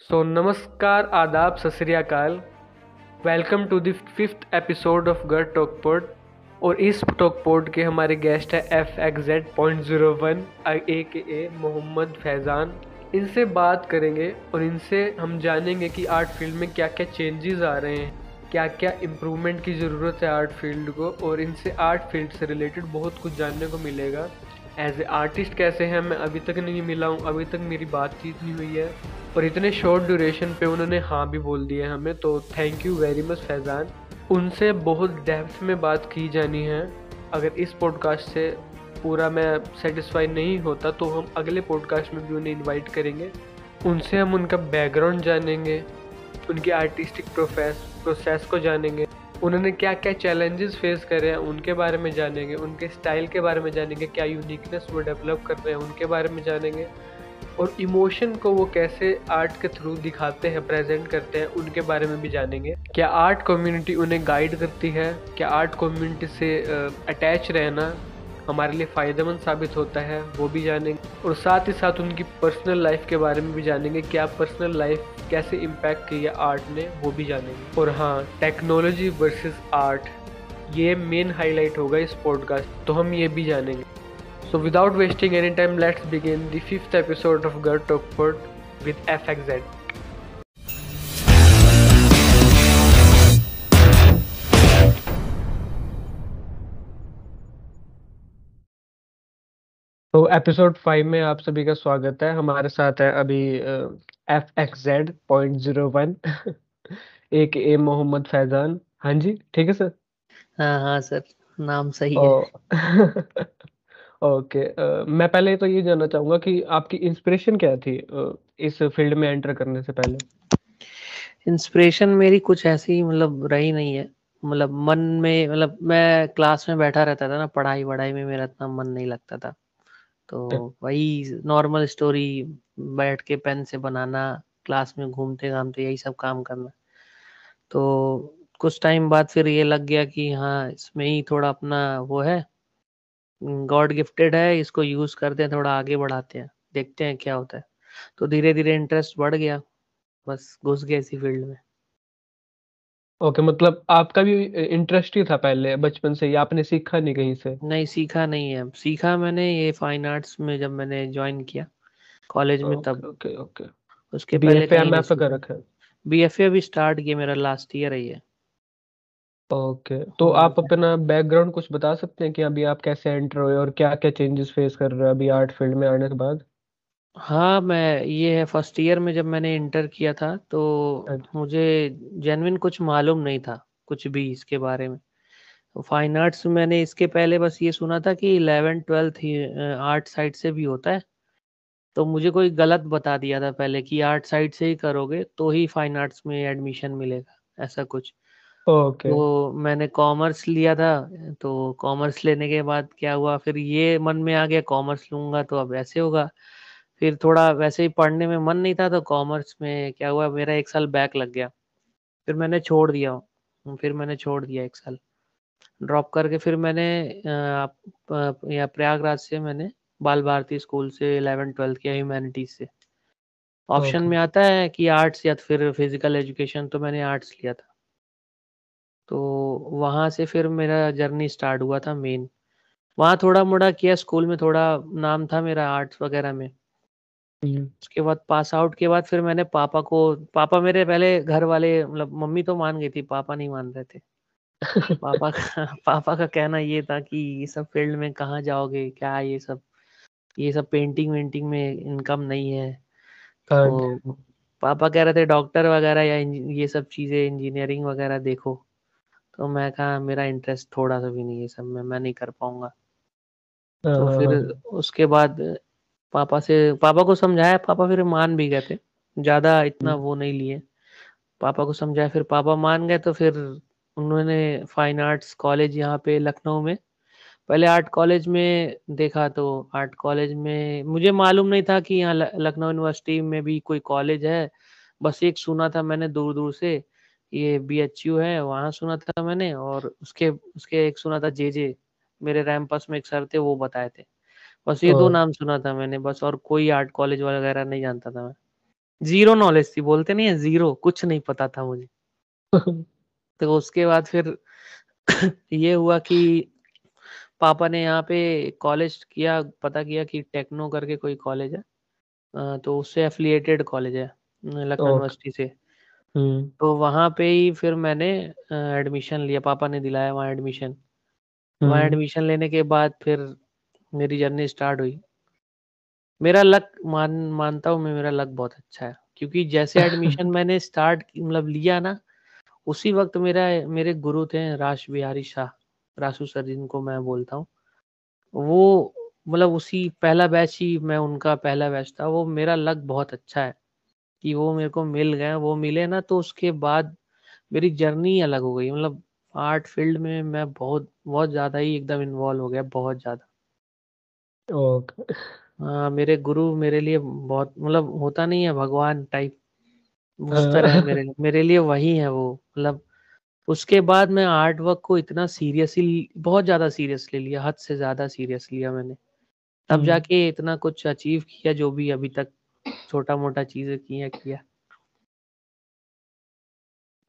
सो नमस्कार आदाब सत welcome to the fifth episode of girl talk और इस टॉक के हमारे गेस्ट है F X Z point zero one A K A Mohammad Faizan इनसे बात करेंगे और इनसे हम जानेंगे कि आर्ट फील्ड में क्या क्या चेंजेस आ रहे हैं क्या क्या इम्प्रूवमेंट की ज़रूरत है आर्ट फील्ड को और इनसे आर्ट फील्ड से रिलेटेड बहुत कुछ जानने को मिलेगा एज ए आर्टिस्ट कैसे हैं मैं अभी तक नहीं मिला हूँ अभी तक मेरी बातचीत नहीं हुई है और इतने शॉर्ट ड्यूरेशन पे उन्होंने हाँ भी बोल दिया हमें तो thank you very much Faizan उनसे बहुत डेप्थ में बात की जानी है अगर इस पॉडकास्ट से पूरा मैं सेटिस्फाई नहीं होता तो हम अगले पॉडकास्ट में भी उन्हें इनवाइट करेंगे उनसे हम उनका बैकग्राउंड जानेंगे उनकी आर्टिस्टिक प्रोफेस प्रोसेस को जानेंगे उन्होंने क्या क्या चैलेंजेस फेस करे हैं उनके बारे में जानेंगे उनके स्टाइल के बारे में जानेंगे क्या यूनिकनेस वो डेवलप कर रहे हैं उनके बारे में जानेंगे और इमोशन को वो कैसे आर्ट के थ्रू दिखाते हैं प्रेजेंट करते हैं उनके बारे में भी जानेंगे क्या आर्ट कम्युनिटी उन्हें गाइड करती है क्या आर्ट कम्युनिटी से अटैच रहना हमारे लिए फ़ायदेमंद साबित होता है वो भी जानेंगे और साथ ही साथ उनकी पर्सनल लाइफ के बारे में भी जानेंगे क्या पर्सनल लाइफ कैसे इम्पैक्ट की है आर्ट ने वो भी जानेंगे और हाँ टेक्नोलॉजी वर्सेस आर्ट ये मेन हाईलाइट होगा इस पॉडकास्ट तो हम ये भी जानेंगे so without wasting any time let's begin the episode of of Girl Talk with F FXZ. Episode five में आप सभी का स्वागत है हमारे साथ है अभी F X Z point zero one एक ए मोहम्मद फैजान हाँ जी ठीक है सर हाँ हाँ सर नाम सही ओ, है ओके आ, मैं पहले तो ये जानना चाहूंगा कि आपकी इंस्पिरेशन क्या थी इस फील्ड में एंटर करने से पहले इंस्पिरेशन मेरी कुछ ऐसी मतलब रही नहीं है मतलब मन में मतलब मैं क्लास में बैठा रहता था ना पढ़ाई वढ़ाई में मेरा इतना मन नहीं लगता था तो वही नॉर्मल स्टोरी बैठ के पेन से बनाना क्लास में घूमते घामते यही सब काम करना तो कुछ टाइम बाद फिर ये लग गया कि हाँ इसमें ही थोड़ा अपना वो है गॉड गिफ्टेड है इसको यूज करते हैं थोड़ा आगे बढ़ाते हैं देखते हैं क्या होता है तो धीरे धीरे इंटरेस्ट बढ़ गया बस घुस गया इसी फील्ड में ओके okay, मतलब आपका भी इंटरेस्ट ही था पहले बचपन से या आपने सीखा नहीं कहीं से नहीं सीखा नहीं है सीखा मैंने ये फाइन आर्ट्स में जब मैंने ज्वाइन किया कॉलेज में तब ओके ओके उसके पहले बीएफए कर रखा है बी एफ ए अभी स्टार्ट किया मेरा लास्ट ईयर ही है ओके तो हाँ। आप अपना बैकग्राउंड कुछ बता सकते हैं कि अभी आप कैसे एंटर हुए और क्या क्या चेंजेस फेस कर रहे हैं अभी आर्ट फील्ड में आने के बाद हाँ, मैं ये है फर्स्ट ईयर में जब मैंने इंटर किया था, तो अच्छा। मुझे जेन्युइन कुछ मालूम नहीं था, कुछ भी इसके बारे में। फाइन आर्ट्स मैंने इसके पहले बस ये सुना था कि 11 ट्वेल्थ ही आर्ट साइड से भी होता है। तो मुझे कोई गलत बता दिया था पहले कि आर्ट साइड से ही करोगे, तो ही फाइन आर्ट्स में एडमिशन मिलेगा, ऐसा कुछ। ओके। तो मैंने कॉमर्स लिया था, तो कॉमर्स लेने के बाद क्या हुआ फिर ये मन में आ गया कॉमर्स लूंगा तो अब ऐसे होगा। फिर थोड़ा वैसे ही पढ़ने में मन नहीं था तो कॉमर्स में क्या हुआ मेरा एक साल बैक लग गया फिर मैंने छोड़ दिया फिर मैंने छोड़ दिया एक साल ड्रॉप करके फिर मैंने या प्रयागराज से मैंने बाल भारती स्कूल से इलेवन ट्वेल्थ किया ह्यूमैनिटीज से ऑप्शन में आता है कि आर्ट्स या फिर फिजिकल एजुकेशन तो मैंने आर्ट्स लिया था तो वहाँ से फिर मेरा जर्नी स्टार्ट हुआ था मेन वहाँ थोड़ा मोड़ा किया स्कूल में थोड़ा नाम था मेरा आर्ट्स वगैरह में उसके बाद पास आउट के बाद फिर मैंने पापा को पापा मेरे पहले घर वाले मतलब मम्मी तो मान गई थी पापा नहीं मान रहे थे पापा का पापा का कहना ये था कि ये सब फील्ड में कहाँ जाओगे क्या ये सब ये सब पेंटिंग वेंटिंग में इनकम नहीं है तो पापा कह रहे थे डॉक्टर वगैरह या ये सब चीज़ें इंजीनियरिंग वगैरह देखो तो मैं कहा मेरा इंटरेस्ट थोड़ा सा भी नहीं है सब में मैं नहीं कर पाऊंगा तो हाँ, फिर हाँ। उसके बाद पापा से पापा को समझाया पापा फिर मान भी गए थे ज्यादा इतना हम्म। वो नहीं लिए पापा को समझाया फिर पापा मान गए तो फिर उन्होंने फाइन आर्ट्स कॉलेज यहाँ पे लखनऊ में पहले आर्ट कॉलेज में देखा तो आर्ट कॉलेज में मुझे मालूम नहीं था कि यहाँ लखनऊ यूनिवर्सिटी में भी कोई कॉलेज है बस एक सुना था मैंने दूर दूर से ये बी एच यू है वहां सुना था मैंने और उसके उसके एक सुना था जे जे मेरे रैम्पस में एक सर थे वो बताए थे बस ये दो हाँ। नाम सुना था मैंने बस और कोई आर्ट कॉलेज वगैरह नहीं जानता था मैं जीरो नॉलेज थी बोलते नहीं है जीरो कुछ नहीं पता था मुझे तो उसके बाद फिर ये हुआ कि पापा ने यहाँ पे कॉलेज किया पता किया कि टेक्नो करके कोई कॉलेज है तो उससे एफिलिएटेड कॉलेज है लखनऊ यूनिवर्सिटी से हम्म। तो वहां पे ही फिर मैंने एडमिशन लिया पापा ने दिलाया वहाँ एडमिशन वहाँ एडमिशन हम्म। लेने के बाद फिर मेरी जर्नी स्टार्ट हुई मेरा लक मान मानता हूँ मैं मेरा लक बहुत अच्छा है क्योंकि जैसे एडमिशन मैंने स्टार्ट मतलब लिया ना उसी वक्त मेरा मेरे गुरु थे राश बिहारी शाह रासू सर जिनको मैं बोलता हूँ वो मतलब उसी पहला बैच ही मैं उनका पहला बैच था वो मेरा लक बहुत अच्छा है कि वो मेरे को मिल गए वो मिले ना तो उसके बाद मेरी जर्नी अलग हो गई मतलब आर्ट फील्ड में मैं बहुत बहुत ज़्यादा ही एकदम इन्वॉल्व हो गया बहुत ज़्यादा हाँ, मेरे गुरु मेरे लिए बहुत मतलब होता नहीं है भगवान टाइप उस हाँ। तरह है मेरे लिए मेरे लिए वही है वो मतलब उसके बाद मैं आर्ट वर्क को इतना सीरियसली बहुत ज्यादा सीरियसली लिया हद से ज्यादा सीरियस लिया मैंने तब हम्म। जाके इतना कुछ अचीव किया जो भी अभी तक छोटा मोटा चीजें किया किया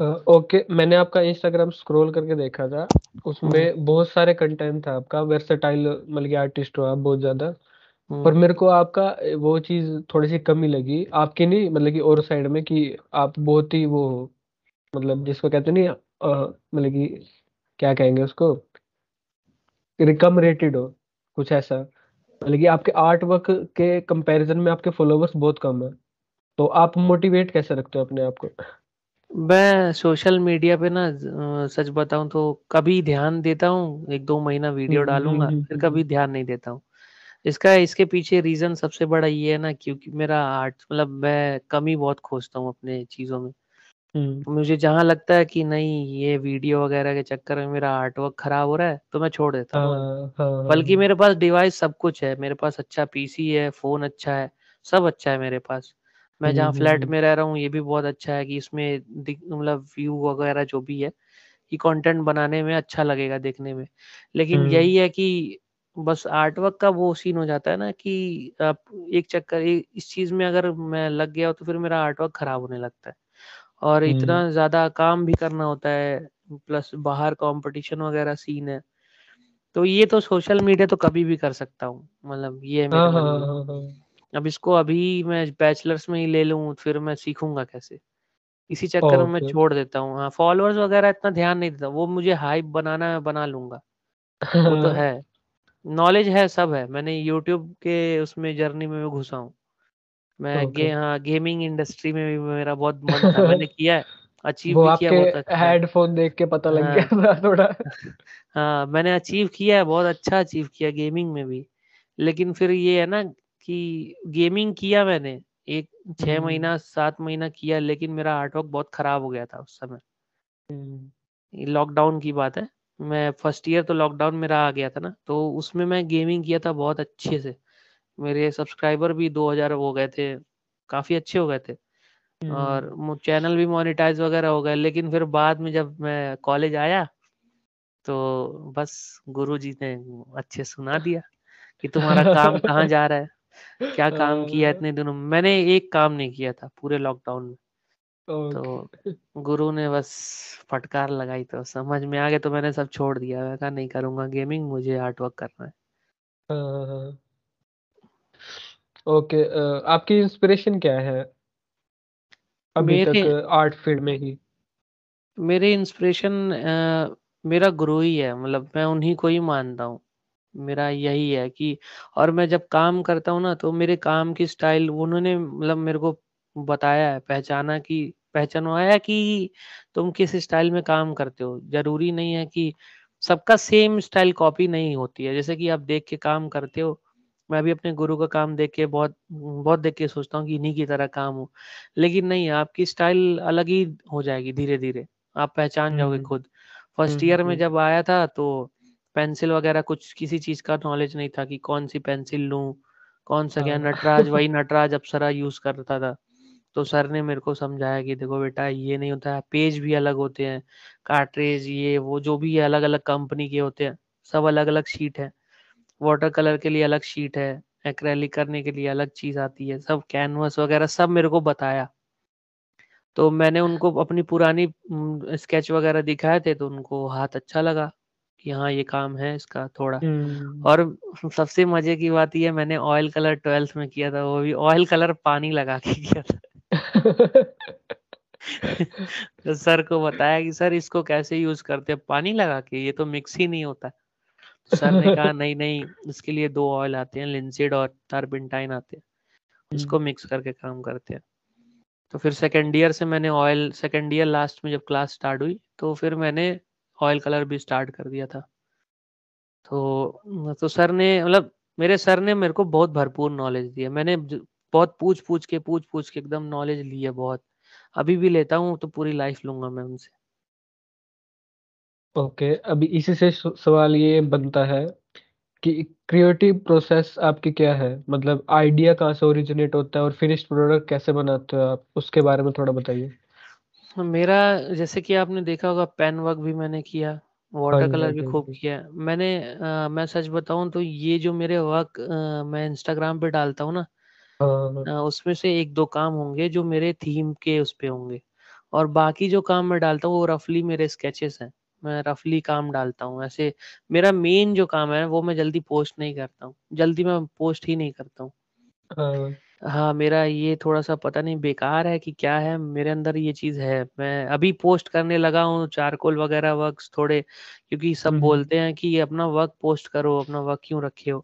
ओके मैंने आपका इंस्टाग्राम स्क्रॉल करके देखा था उसमें हम्म। बहुत सारे कंटेंट था आपका वर्सेटाइल मतलब कि आर्टिस्ट हो आप बहुत ज्यादा पर हम्म। मेरे को आपका वो चीज थोड़ी सी कमी लगी आपकी नहीं मतलब कि और साइड में कि आप बहुत ही वो हो मतलब जिसको कहते नहीं मतलब कि क्या कहेंगे उसको कम रेटेड हो कुछ ऐसा मतलब कि आपके आर्ट वर्क के कंपैरिजन में आपके फॉलोवर्स बहुत कम है तो आप मोटिवेट कैसे रखते हो अपने आप को मैं सोशल मीडिया पे ना सच बताऊ तो कभी ध्यान देता हूँ, एक दो महीना वीडियो हम्म, हम्म, डालूंगा हम्म, फिर कभी ध्यान नहीं देता हूँ। इसका इसके पीछे रीज़न सबसे बड़ा ये है ना क्योंकि मेरा आर्ट मतलब मैं कमी बहुत खोजता हूँ अपने चीज़ों में। मुझे जहाँ लगता है कि नहीं ये वीडियो वगैरह के चक्कर में मेरा आर्ट वर्क खराब हो रहा है, तो मैं छोड़ देता हूँ। हाँ, हाँ, हाँ, बल्कि मेरे पास डिवाइस सब कुछ है, मेरे पास अच्छा पीसी है, फ़ोन अच्छा है, सब अच्छा है मेरे पास। मैं हम्म, जहाँ हम्म, फ्लैट हम्म। में रह रहा हूँ ये भी बहुत अच्छा है कि इसमें मतलब व्यू वगैरह जो भी है ये कंटेंट बनाने में अच्छा लगेगा देखने में लेकिन यही है कि बस आर्ट वर्क का वो सीन हो जाता है ना कि आप एक चक्कर इस चीज में अगर मैं लग गया तो फिर मेरा आर्ट वर्क खराब होने लगता है और इतना ज्यादा काम भी करना होता है प्लस बाहर कंपटीशन वगैरह सीन है तो ये तो सोशल मीडिया तो कभी भी कर सकता हूँ मतलब ये मेरे हाँ, हाँ, अब इसको अभी मैं बैचलर्स में ही ले लूँ फिर मैं सीखूंगा कैसे इसी चक्कर में मैं छोड़ देता हूँ हाँ फॉलोअर्स वगैरह इतना ध्यान नहीं देता वो मुझे हाइप बनाना है बना लूंगा वो तो है नॉलेज है सब है मैंने यूट्यूब के उसमें जर्नी में घुसा हूँ मैं गे, हाँ गेमिंग इंडस्ट्री में भी मेरा बहुत मन था मैंने किया है अचीव वो भी किया बहुत अच्छा हेडफोन देख के पता लग गया था हाँ। थोड़ा हाँ मैंने अचीव किया है बहुत अच्छा अचीव किया गेमिंग में भी लेकिन फिर ये है ना कि गेमिंग किया मैंने एक छह हम्म। महीना सात महीना किया लेकिन मेरा आर्टवर्क बहुत खराब हो गया था उस समय लॉकडाउन हम्म। की बात है मैं फर्स्ट ईयर तो लॉकडाउन मेरा आ गया था ना तो उसमें मैं गेमिंग किया था बहुत अच्छे से मेरे सब्सक्राइबर भी 2000 हो गए थे काफी अच्छे हो गए थे और चैनल हम्म। भी मोनिटाइज वगैरह हो गए लेकिन फिर बाद में जब मैं कॉलेज आया तो बस गुरुजी ने अच्छे सुना दिया कि तुम्हारा काम कहाँ जा रहा है क्या काम किया इतने दिनों मैंने एक काम नहीं किया था पूरे लॉकडाउन में तो गुरु ने बस फटकार लगाई तो समझ में आ गया तो मैंने सब छोड़ दिया मैं कहा नहीं करूंगा गेमिंग मुझे आर्ट वर्क करना है हाँ, हाँ, हाँ। ओके आपकी इंस्पिरेशन क्या है अभी मेरे, तक आर्ट फील्ड में ही मेरे इंस्पिरेशन मेरा गुरु ही है मतलब मैं उन्हीं को ही मानता हूँ मेरा यही है कि और मैं जब काम करता हूँ ना तो मेरे काम की स्टाइल उन्होंने मतलब मेरे को बताया है पहचाना कि पहचानवाया कि तुम किस स्टाइल में काम करते हो जरूरी नहीं है कि सबका सेम स्टाइल कॉपी नहीं होती है जैसे कि आप देख के काम करते हो मैं भी अपने गुरु का काम देख के बहुत बहुत देख के सोचता हूँ कि इन्हीं की तरह काम हो लेकिन नहीं आपकी स्टाइल अलग ही हो जाएगी धीरे धीरे आप पहचान जाओगे हम्म। खुद फर्स्ट ईयर में हम्म। जब आया था तो पेंसिल वगैरह कुछ किसी चीज का नॉलेज नहीं था कि कौन सी पेंसिल लू कौन सा क्या हाँ। नटराज वही नटराज अपसरा यूज करता था तो सर ने मेरे को समझाया कि देखो बेटा ये नहीं होता है पेज भी अलग होते हैं कार्ट्रेज ये वो जो भी अलग अलग कंपनी के होते हैं सब अलग अलग शीट है वाटर कलर के लिए अलग शीट है एक्रेलिक करने के लिए अलग चीज आती है सब कैनवस वगैरह सब मेरे को बताया तो मैंने उनको अपनी पुरानी स्केच वगैरह दिखाए थे तो उनको हाथ अच्छा लगा कि हाँ ये काम है इसका थोड़ा हम्म। और सबसे मजे की बात यह मैंने ऑयल कलर ट्वेल्थ में किया था वो भी ऑयल कलर पानी लगा के किया था तो सर को बताया कि सर इसको कैसे यूज करते हैं पानी लगा के ये तो मिक्स ही नहीं होता तो सर ने कहा नहीं नहीं इसके लिए दो ऑयल आते हैं लिंसिड और टर्बिनटाइन आते हैं उसको मिक्स हम्म। करके काम करते हैं तो फिर सेकेंड ईयर से मैंने ऑयल सेकेंड ईयर लास्ट में जब क्लास स्टार्ट हुई तो फिर मैंने ऑयल कलर भी स्टार्ट कर दिया था तो तो सर ने मतलब मेरे सर ने मेरे को बहुत भरपूर नॉलेज दिया मैंने बहुत पूछ पूछ के पूछ पूछ के एकदम नॉलेज ली है बहुत अभी भी लेता हूँ तो पूरी लाइफ लूंगा मैं उनसे ओके okay, अभी इसी से सवाल ये बनता है कि क्रिएटिव प्रोसेस आपकी क्या है मतलब आइडिया कहाँ से ओरिजिनेट होता है और फिनिश्ड प्रोडक्ट कैसे बनाते हो आप उसके बारे में थोड़ा बताइए हाँ, मेरा जैसे कि आपने देखा होगा पेन वर्क भी मैंने किया वाटर हाँ कलर हाँ भी खूब किया मैंने आ, मैं सच बताऊं तो ये जो मेरे वर्क मैं इंस्टाग्राम पे डालता हूँ ना उसमें से एक दो काम होंगे जो मेरे थीम के उस पे होंगे और बाकी जो काम मैं डालता हूँ वो रफली मेरे स्केचेस हैं मैं रफली काम डालता हूँ ऐसे मेरा मेन जो काम है वो मैं जल्दी पोस्ट नहीं करता हूँ जल्दी मैं पोस्ट ही नहीं करता हूँ हाँ, मेरा ये थोड़ा-सा पता नहीं बेकार है कि क्या है, मेरे अंदर ये चीज़ है। मैं अभी पोस्ट करने लगा हूँ चारकोल वगैरह वर्क थोड़े, क्योंकि सब बोलते हैं कि ये अपना वर्क पोस्ट करो, अपना वर्क क्यों रखे हो?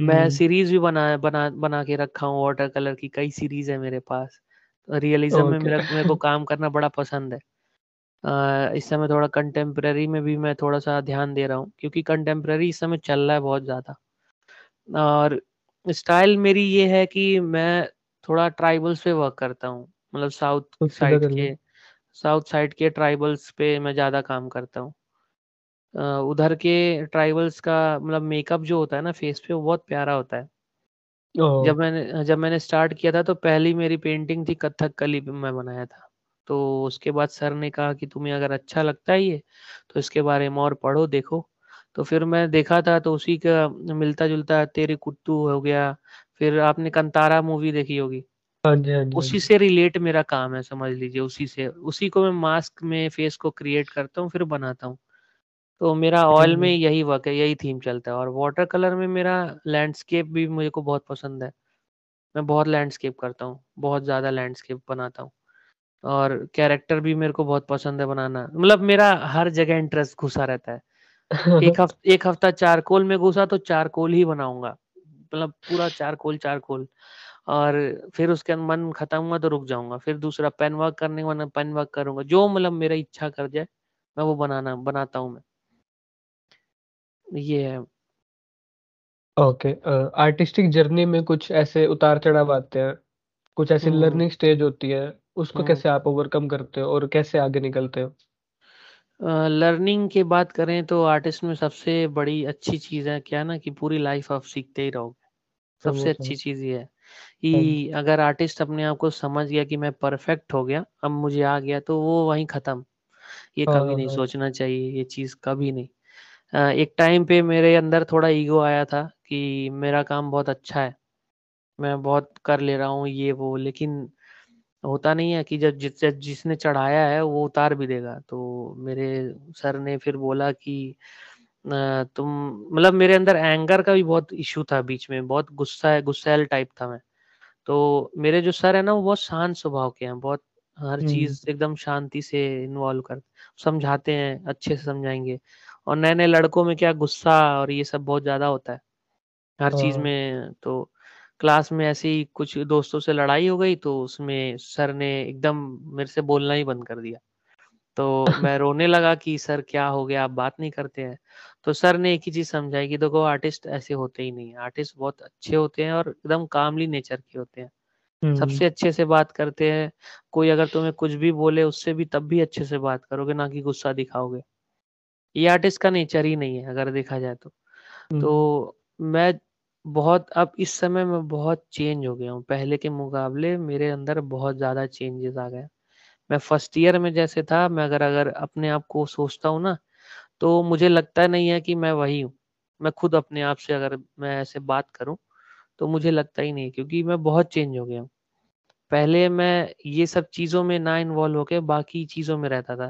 मैं सीरीज़ भी बना बना बना के रखा हूँ वाटर कलर की, कई सीरीज़ है मेरे पास। रियलिज़्म में मेरा मेरे को काम करना बड़ा पसंद है। इस समय थोड़ा कंटेम्प्रेरी में भी मैं थोड़ा-सा ध्यान दे रहा हूँ, क्योंकि कंटेम्प्रेरी इस समय चल रहा है बहुत ज़्यादा। और स्टाइल मेरी ये है कि मैं थोड़ा ट्राइबल्स पे वर्क करता हूँ मतलब साउथ साइड के साउथ साइड के ट्राइबल्स पे मैं ज़्यादा काम करता हूँ उधर के ट्राइबल्स का मतलब मेकअप जो होता है ना फेस पे वो बहुत प्यारा होता है जब मैंने जब मैंने स्टार्ट किया था तो पहली मेरी पेंटिंग थी कली पे मैं बनाया था तो उसके बाद सर ने कहा कि तुम्हें अगर अच्छा लगता है ये तो इसके बारे में और पढ़ो देखो तो फिर मैं देखा था तो उसी का मिलता जुलता तेरे कुत्तू हो गया फिर आपने कंतारा मूवी देखी होगी हाँ जी हाँ, हाँ उसी से रिलेट मेरा काम है समझ लीजिए उसी से उसी को मैं मास्क में फेस को क्रिएट करता हूँ फिर बनाता हूँ तो मेरा अच्छा, ऑयल में यही वर्क है यही थीम चलता है और वाटर कलर में मेरा लैंडस्केप भी मुझे को बहुत पसंद है मैं बहुत लैंडस्केप करता हूँ बहुत ज़्यादा लैंडस्केप बनाता हूँ और कैरेक्टर भी मेरे को बहुत पसंद है बनाना मतलब मेरा हर जगह इंटरेस्ट घुसा रहता है एक हफ्ता एक हफ्ता चारकोल में घुसा तो चारकोल ही बनाऊंगा मतलब पूरा चारकोल चारकोल और फिर उसके अंदर मन खत्म हुआ तो रुक जाऊंगा फिर दूसरा पेन वर्क करने वाला पेन वर्क करूंगा जो मतलब मेरा इच्छा कर जाए मैं वो बनाना बनाता हूँ मैं ये है ओके आर्टिस्टिक जर्नी में कुछ ऐसे उतार चढ़ाव आते हैं कुछ ऐसी हम्म। लर्निंग स्टेज होती है उसको हम्म। कैसे आप ओवरकम करते हो और कैसे आगे निकलते हो लर्निंग की बात करें तो आर्टिस्ट में सबसे बड़ी अच्छी चीज है क्या ना कि पूरी लाइफ आप सीखते ही रहोगे सबसे अच्छी चीज ये है कि अगर आर्टिस्ट अपने आप को समझ गया कि मैं परफेक्ट हो गया अब मुझे आ गया तो वो वहीं खत्म ये हाँ, कभी हाँ, नहीं हाँ। सोचना चाहिए ये चीज कभी नहीं एक टाइम पे मेरे अंदर थोड़ा ईगो आया था कि मेरा काम बहुत अच्छा है मैं बहुत कर ले रहा हूँ ये वो लेकिन होता नहीं है कि जब जिस जिसने चढ़ाया है वो उतार भी देगा तो मेरे सर ने फिर बोला कि तुम मतलब मेरे अंदर एंगर का भी बहुत इशू था बीच में बहुत गुस्सा है गुस्सेल टाइप था मैं तो मेरे जो सर है ना वो बहुत शांत स्वभाव के हैं बहुत हर चीज हम्म। एकदम शांति से इन्वॉल्व कर समझाते हैं अच्छे से समझाएंगे और नए नए लड़कों में क्या गुस्सा और ये सब बहुत ज्यादा होता है हर चीज हाँ। में तो क्लास में ऐसी कुछ दोस्तों से लड़ाई हो गई तो उसमें सर ने एकदम मेरे से बोलना ही बंद कर दिया तो मैं रोने लगा कि सर क्या हो गया आप बात नहीं करते हैं तो सर ने एक ही चीज समझाई कि देखो आर्टिस्ट ऐसे होते ही नहीं आर्टिस्ट बहुत अच्छे होते हैं और एकदम कामली नेचर के होते हैं सबसे हम्म। अच्छे से बात करते हैं कोई अगर तुम्हें कुछ भी बोले उससे भी तब भी अच्छे से बात करोगे ना कि गुस्सा दिखाओगे ये आर्टिस्ट का नेचर ही नहीं है अगर देखा जाए तो हम्म। तो मैं बहुत अब इस समय मैं बहुत चेंज हो गया हूँ पहले के मुकाबले मेरे अंदर बहुत ज़्यादा चेंजेस आ गए मैं फर्स्ट ईयर में जैसे था मैं अगर अगर अपने आप को सोचता हूँ ना तो मुझे लगता नहीं है कि मैं वही हूँ मैं खुद अपने आप से अगर मैं ऐसे बात करूँ तो मुझे लगता ही नहीं क्योंकि मैं बहुत चेंज हो गया हूँ पहले मैं ये सब चीज़ों में ना इन्वॉल्व होके बाकी चीज़ों में रहता था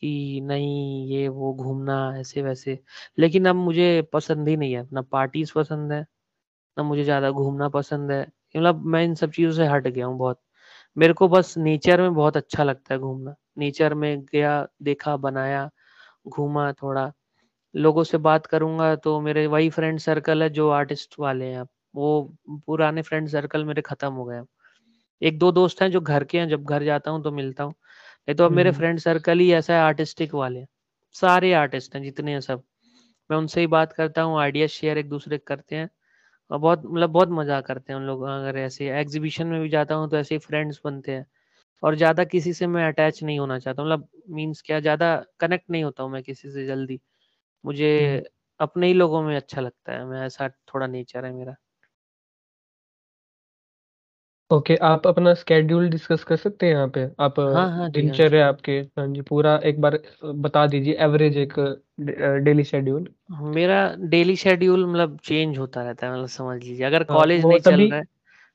कि नहीं ये वो घूमना ऐसे वैसे लेकिन अब मुझे पसंद ही नहीं है ना पार्टीज पसंद है ना मुझे ज्यादा घूमना पसंद है मतलब मैं इन सब चीजों से हट गया हूँ बहुत मेरे को बस नेचर में बहुत अच्छा लगता है घूमना नेचर में गया देखा बनाया घूमा थोड़ा लोगों से बात करूंगा तो मेरे वही फ्रेंड सर्कल है जो आर्टिस्ट वाले हैं वो पुराने फ्रेंड सर्कल मेरे खत्म हो गए एक दो दोस्त हैं जो घर के हैं जब घर जाता हूँ तो मिलता हूँ नहीं तो अब मेरे फ्रेंड हम्म। सर्कल ही ऐसा है आर्टिस्टिक वाले सारे आर्टिस्ट हैं जितने हैं सब मैं उनसे ही बात करता हूँ आइडिया शेयर एक दूसरे करते हैं और बहुत मतलब बहुत मजा करते हैं उन लोग अगर ऐसे एग्जीबिशन में भी जाता हूँ तो ऐसे ही फ्रेंड्स बनते हैं और ज्यादा किसी से मैं अटैच नहीं होना चाहता मतलब मीन्स क्या ज्यादा कनेक्ट नहीं होता हूँ मैं किसी से जल्दी मुझे हम्म। अपने ही लोगों में अच्छा लगता है मैं ऐसा थोड़ा नेचर है मेरा ओके okay, आप अपना स्केड्यूल डिस्कस कर सकते हैं यहाँ पे? आप हाँ, हाँ जी, हाँ जी। दिनचर्या आपके हाँ जी, पूरा एक बार बता दीजिए एवरेज एक डेली शेड्यूल। मेरा डेली शेड्यूल मतलब चेंज होता रहता है मतलब समझ लीजिए अगर हाँ, कॉलेज वो नहीं चल तभी रहा है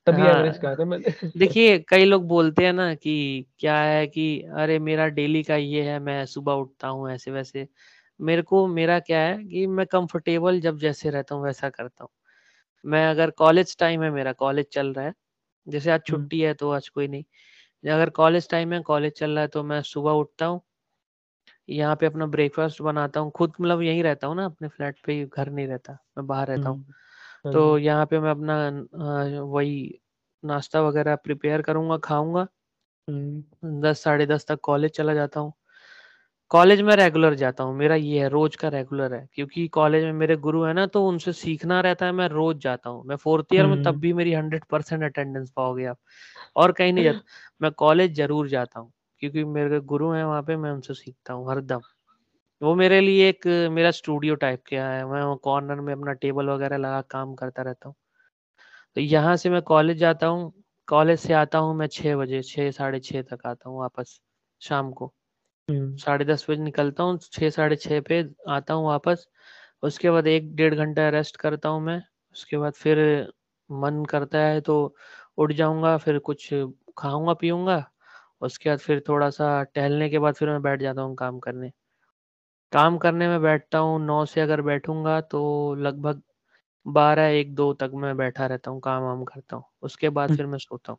तभी एवरेज हाँ, कहा था मैंने। देखिए कई लोग बोलते हैं ना कि क्या है कि अरे मेरा डेली का ये है मैं सुबह उठता हूँ ऐसे-वैसे। मेरे को मेरा क्या है कि मैं कंफर्टेबल जब जैसे रहता हूँ वैसा करता हूँ। मैं अगर कॉलेज टाइम है मेरा कॉलेज चल रहा है जैसे आज हम्म। छुट्टी है तो आज कोई नहीं अगर कॉलेज टाइम है कॉलेज चल रहा है तो मैं सुबह उठता हूँ यहाँ पे अपना ब्रेकफास्ट बनाता हूँ खुद मतलब यहीं रहता हूँ ना अपने फ्लैट पे घर नहीं रहता मैं बाहर रहता हूँ हम्म, तो यहाँ पे मैं अपना वही नाश्ता वगैरह प्रिपेयर करूंगा खाऊंगा हम्म। दस साढ़े दस तक कॉलेज चला जाता हूँ कॉलेज में रेगुलर जाता हूँ मेरा ये है रोज का रेगुलर है क्योंकि कॉलेज में मेरे गुरु है ना तो उनसे सीखना रहता है मैं रोज जाता हूँ मैं फोर्थ ईयर में तब हम्म। भी मेरी हंड्रेड परसेंट अटेंडेंस पाओगे आप और कहीं नहीं जाता मैं कॉलेज जरूर जाता हूँ क्योंकि मेरे गुरु हैं वहाँ पे मैं उनसे सीखता हूँ हरदम वो मेरे लिए एक मेरा स्टूडियो टाइप का है मैं कॉर्नर में अपना टेबल वगैरह लगा काम करता रहता हूँ तो यहाँ से मैं कॉलेज जाता हूँ कॉलेज से आता हूँ मैं छह बजे छह साढ़े छह तक आता हूँ वापस शाम को हम्म। साढ़े दस बजे निकलता हूँ छः साढ़े छः पे आता हूँ वापस उसके बाद एक डेढ़ घंटा रेस्ट करता हूँ मैं उसके बाद फिर मन करता है तो उठ जाऊँगा फिर कुछ खाऊंगा पीऊँगा उसके बाद फिर थोड़ा सा टहलने के बाद फिर मैं बैठ जाता हूँ काम करने काम करने में बैठता हूँ नौ से अगर बैठूंगा तो लगभग बारह एक दो तक मैं बैठा रहता हूँ काम वाम करता हूँ उसके बाद हम्म। फिर मैं सोता हूँ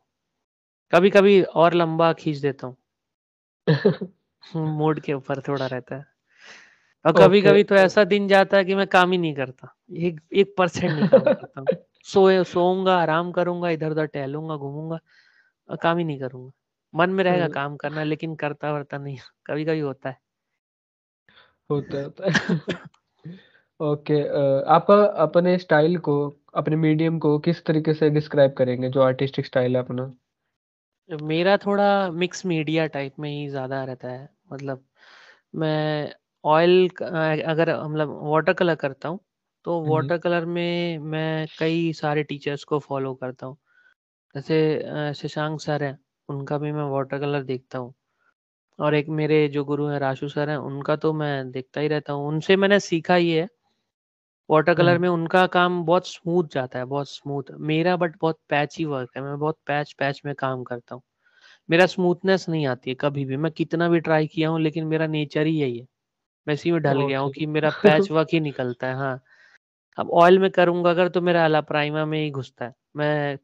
कभी कभी और लंबा खींच देता हूँ मूड के ऊपर थोड़ा रहता है और कभी कभी तो ऐसा दिन जाता है कि मैं काम ही नहीं करता एक एक परसेंट नहीं काम करता हूँ सोए सोऊंगा आराम करूंगा इधर उधर टहलूंगा घूमूंगा और काम ही नहीं करूंगा मन में रहेगा हम्म। काम करना लेकिन करता वरता नहीं कभी कभी होता है होता है ओके आप अपने स्टाइल को अपने मीडियम को किस तरीके से डिस्क्राइब करेंगे जो आर्टिस्टिक स्टाइल है अपना मेरा थोड़ा मिक्स मीडिया टाइप में ही ज़्यादा रहता है मतलब मैं ऑयल अगर मतलब वाटर कलर करता हूँ तो वाटर हम्म। कलर में मैं कई सारे टीचर्स को फॉलो करता हूँ जैसे शशांक सर हैं उनका भी मैं वाटर कलर देखता हूँ और एक मेरे जो गुरु हैं राशु सर हैं उनका तो मैं देखता ही रहता हूँ उनसे मैंने सीखा ही है वाटर कलर हम्म। में उनका काम बहुत स्मूथ जाता है बहुत स्मूथ मेरा बट बहुत पैची वर्क है मैं बहुत पैच पैच में काम करता हूँ मेरा स्मूथनेस नहीं आती है कभी भी मैं कितना भी ट्राई किया हूँ लेकिन मेरा नेचर ही यही है मैं इसी में ढल गया हूँ कि मेरा पैच वर्क ही निकलता है हाँ अब ऑयल में करूंगा अगर तो मेरा अला प्राइमा में ही घुसता है मैं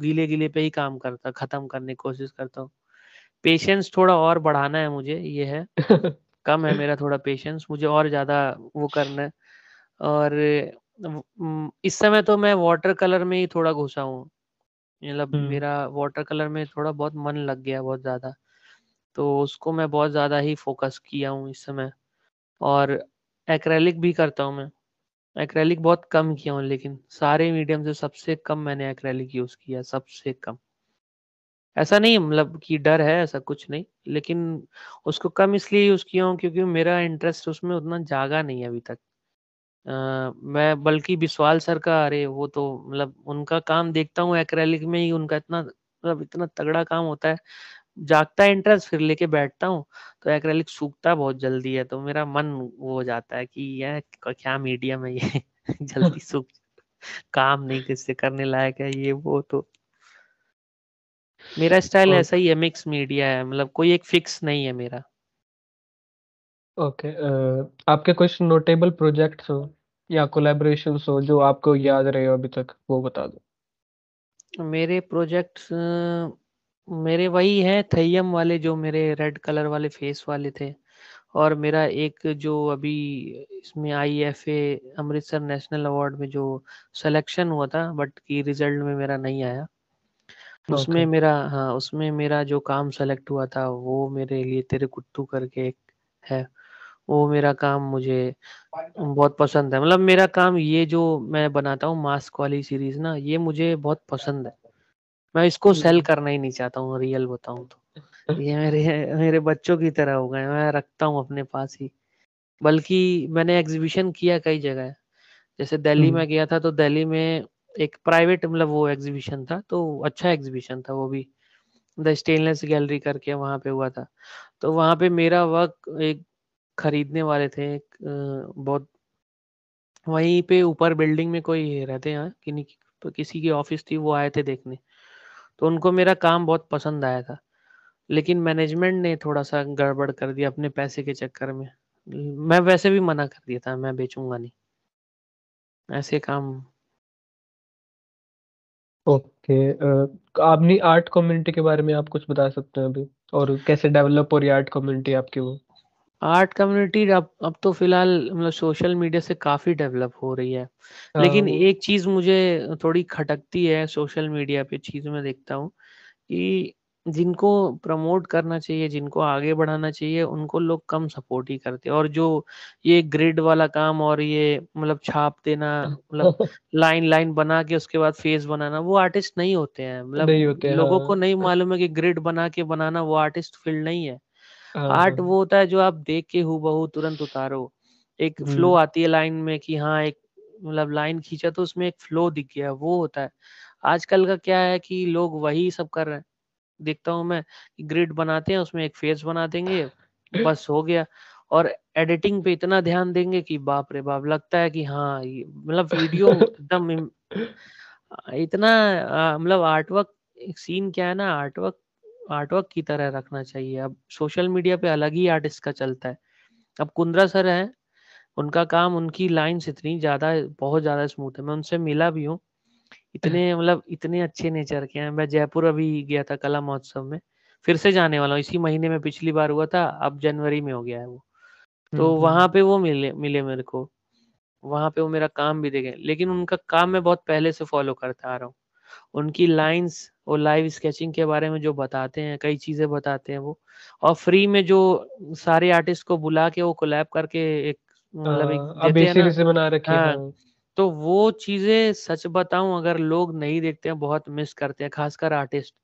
गीले गीले पे ही काम करता खत्म करने की कोशिश करता हूँ पेशेंस थोड़ा और बढ़ाना है मुझे ये है कम है मेरा थोड़ा पेशेंस मुझे और ज्यादा वो करना है और इस समय तो मैं वाटर कलर में ही थोड़ा घुसा हूँ मतलब हम्म। मेरा वाटर कलर में थोड़ा बहुत मन लग गया बहुत ज़्यादा तो उसको मैं बहुत ज़्यादा ही फोकस किया हूँ इस समय और एक्रेलिक भी करता हूँ मैं एक्रेलिक बहुत कम किया हूँ लेकिन सारे मीडियम से सबसे कम मैंने एक्रेलिक यूज़ किया सबसे कम ऐसा नहीं मतलब कि डर है ऐसा कुछ नहीं लेकिन उसको कम इसलिए यूज़ किया हूँ क्योंकि मेरा इंटरेस्ट उसमें उतना जागा नहीं है अभी तक आ, मैं बल्कि बिस्वाल सर का अरे वो तो मतलब उनका काम देखता हूँ एक्रेलिक में ही उनका इतना मतलब इतना तगड़ा काम होता है जागता है इंटरेस्ट फिर लेके बैठता हूँ तो एक्रेलिक सूखता बहुत जल्दी है तो मेरा मन वो हो जाता है कि यह क्या मीडियम है ये जल्दी सूख काम नहीं किससे करने लायक है ये वो तो मेरा स्टाइल ऐसा ही है मिक्स मीडिया है मतलब कोई एक फिक्स नहीं है मेरा ओके okay, uh, आपके कुछ नोटेबल प्रोजेक्ट्स हो या कोलैबोरेशंस हो जो आपको याद रहे हो अभी तक वो बता दो मेरे प्रोजेक्ट्स मेरे वही है थैयम वाले जो मेरे रेड कलर वाले फेस वाले थे और मेरा एक जो अभी इसमें I F A Amritsar national award में जो सिलेक्शन हुआ था बट की रिजल्ट में मेरा नहीं आया okay. उसमें मेरा हाँ उसमें मेरा जो काम सेलेक्ट हुआ था वो मेरे लिए तेरे कुट्टू करके एक है वो मेरा काम मुझे बहुत पसंद है मतलब मेरा काम ये जो मैं बनाता हूँ मास्क वाली सीरीज ना ये मुझे बहुत पसंद है मैं इसको हम्म, सेल हम्म। करना ही नहीं चाहता हूँ रियल बताऊँ तो ये मेरे मेरे बच्चों की तरह हो गए मैं रखता हूँ अपने पास ही बल्कि मैंने एग्जीबिशन किया कई जगह जैसे दिल्ली हम्म, में गया था तो दिल्ली में एक प्राइवेट मतलब वो एग्जीबिशन था तो अच्छा एग्जीबिशन था वो भी द स्टेनलेस गैलरी करके वहां पे हुआ था तो वहां पे मेरा वर्क एक खरीदने वाले थे बहुत वहीं पे ऊपर बिल्डिंग में कोई रहते हैं कि, नहीं, तो किसी की ऑफिस थी वो आए थे देखने तो उनको मेरा काम बहुत पसंद आया था लेकिन मैनेजमेंट ने थोड़ा सा गड़बड़ कर दिया अपने पैसे के चक्कर में मैं वैसे भी मना कर दिया था मैं बेचूंगा नहीं ऐसे काम ओके okay, आपने आर्ट कम्युनिटी के बारे में आप कुछ बता सकते हैं अभी और कैसे डेवलप हो रही आर्ट कम्युनिटी आपकी वो आर्ट कम्युनिटी अब अब तो फिलहाल मतलब सोशल मीडिया से काफी डेवलप हो रही है हाँ, लेकिन एक चीज मुझे थोड़ी खटकती है सोशल मीडिया पे चीज मैं देखता हूँ कि जिनको प्रमोट करना चाहिए जिनको आगे बढ़ाना चाहिए उनको लोग कम सपोर्ट ही करते और जो ये ग्रिड वाला काम और ये मतलब छाप देना मतलब लाइन लाइन बना के उसके बाद फेस बनाना वो आर्टिस्ट नहीं होते हैं मतलब नहीं होते लोगों हाँ। को नहीं मालूम है कि ग्रिड बना के बनाना वो आर्टिस्ट फील्ड नहीं है आर्ट हाँ। वो होता है जो आप देख के हु बहु तुरंत उतारो एक फ्लो हम्म। आती है लाइन में कि हाँ एक मतलब लाइन खींचा तो उसमें एक फ्लो दिख गया वो होता है आजकल का क्या है कि लोग वही सब कर रहे हैं देखता हूँ मैं ग्रिड बनाते हैं उसमें एक फेस बना देंगे बस हो गया और एडिटिंग पे इतना ध्यान देंगे कि बाप रे बाप लगता है कि हाँ मतलब वीडियो एकदम इतना मतलब आर्टवर्क सीन क्या है ना आर्टवर्क आर्टवर्क की तरह रखना चाहिए अब सोशल मीडिया पे अलग ही आर्टिस्ट का चलता है अब कुंद्रा सर है उनका काम उनकी लाइन इतनी ज्यादा बहुत ज्यादा स्मूथ है मैं उनसे मिला भी हूँ इतने हम्म। मतलब इतने अच्छे नेचर के हैं मैं जयपुर अभी गया था कला महोत्सव में फिर से जाने वाला हूँ इसी महीने में पिछली बार हुआ था अब जनवरी में हो गया है वो तो हम्म, वहां हम्म। पे वो मिले मिले मेरे को वहां पे वो मेरा काम भी देखे लेकिन उनका काम मैं बहुत पहले से फॉलो करता आ रहा हूँ उनकी लाइंस और लाइव स्केचिंग के बारे में जो बताते हैं कई चीज़ें बताते हैं वो और फ्री में जो सारे आर्टिस्ट को बुला के वो कोलैब करके एक मतलब एक देते हैं ना, बना रखे हाँ, हाँ। तो वो चीज़ें सच बताऊं अगर लोग नहीं देखते हैं बहुत मिस करते हैं खासकर आर्टिस्ट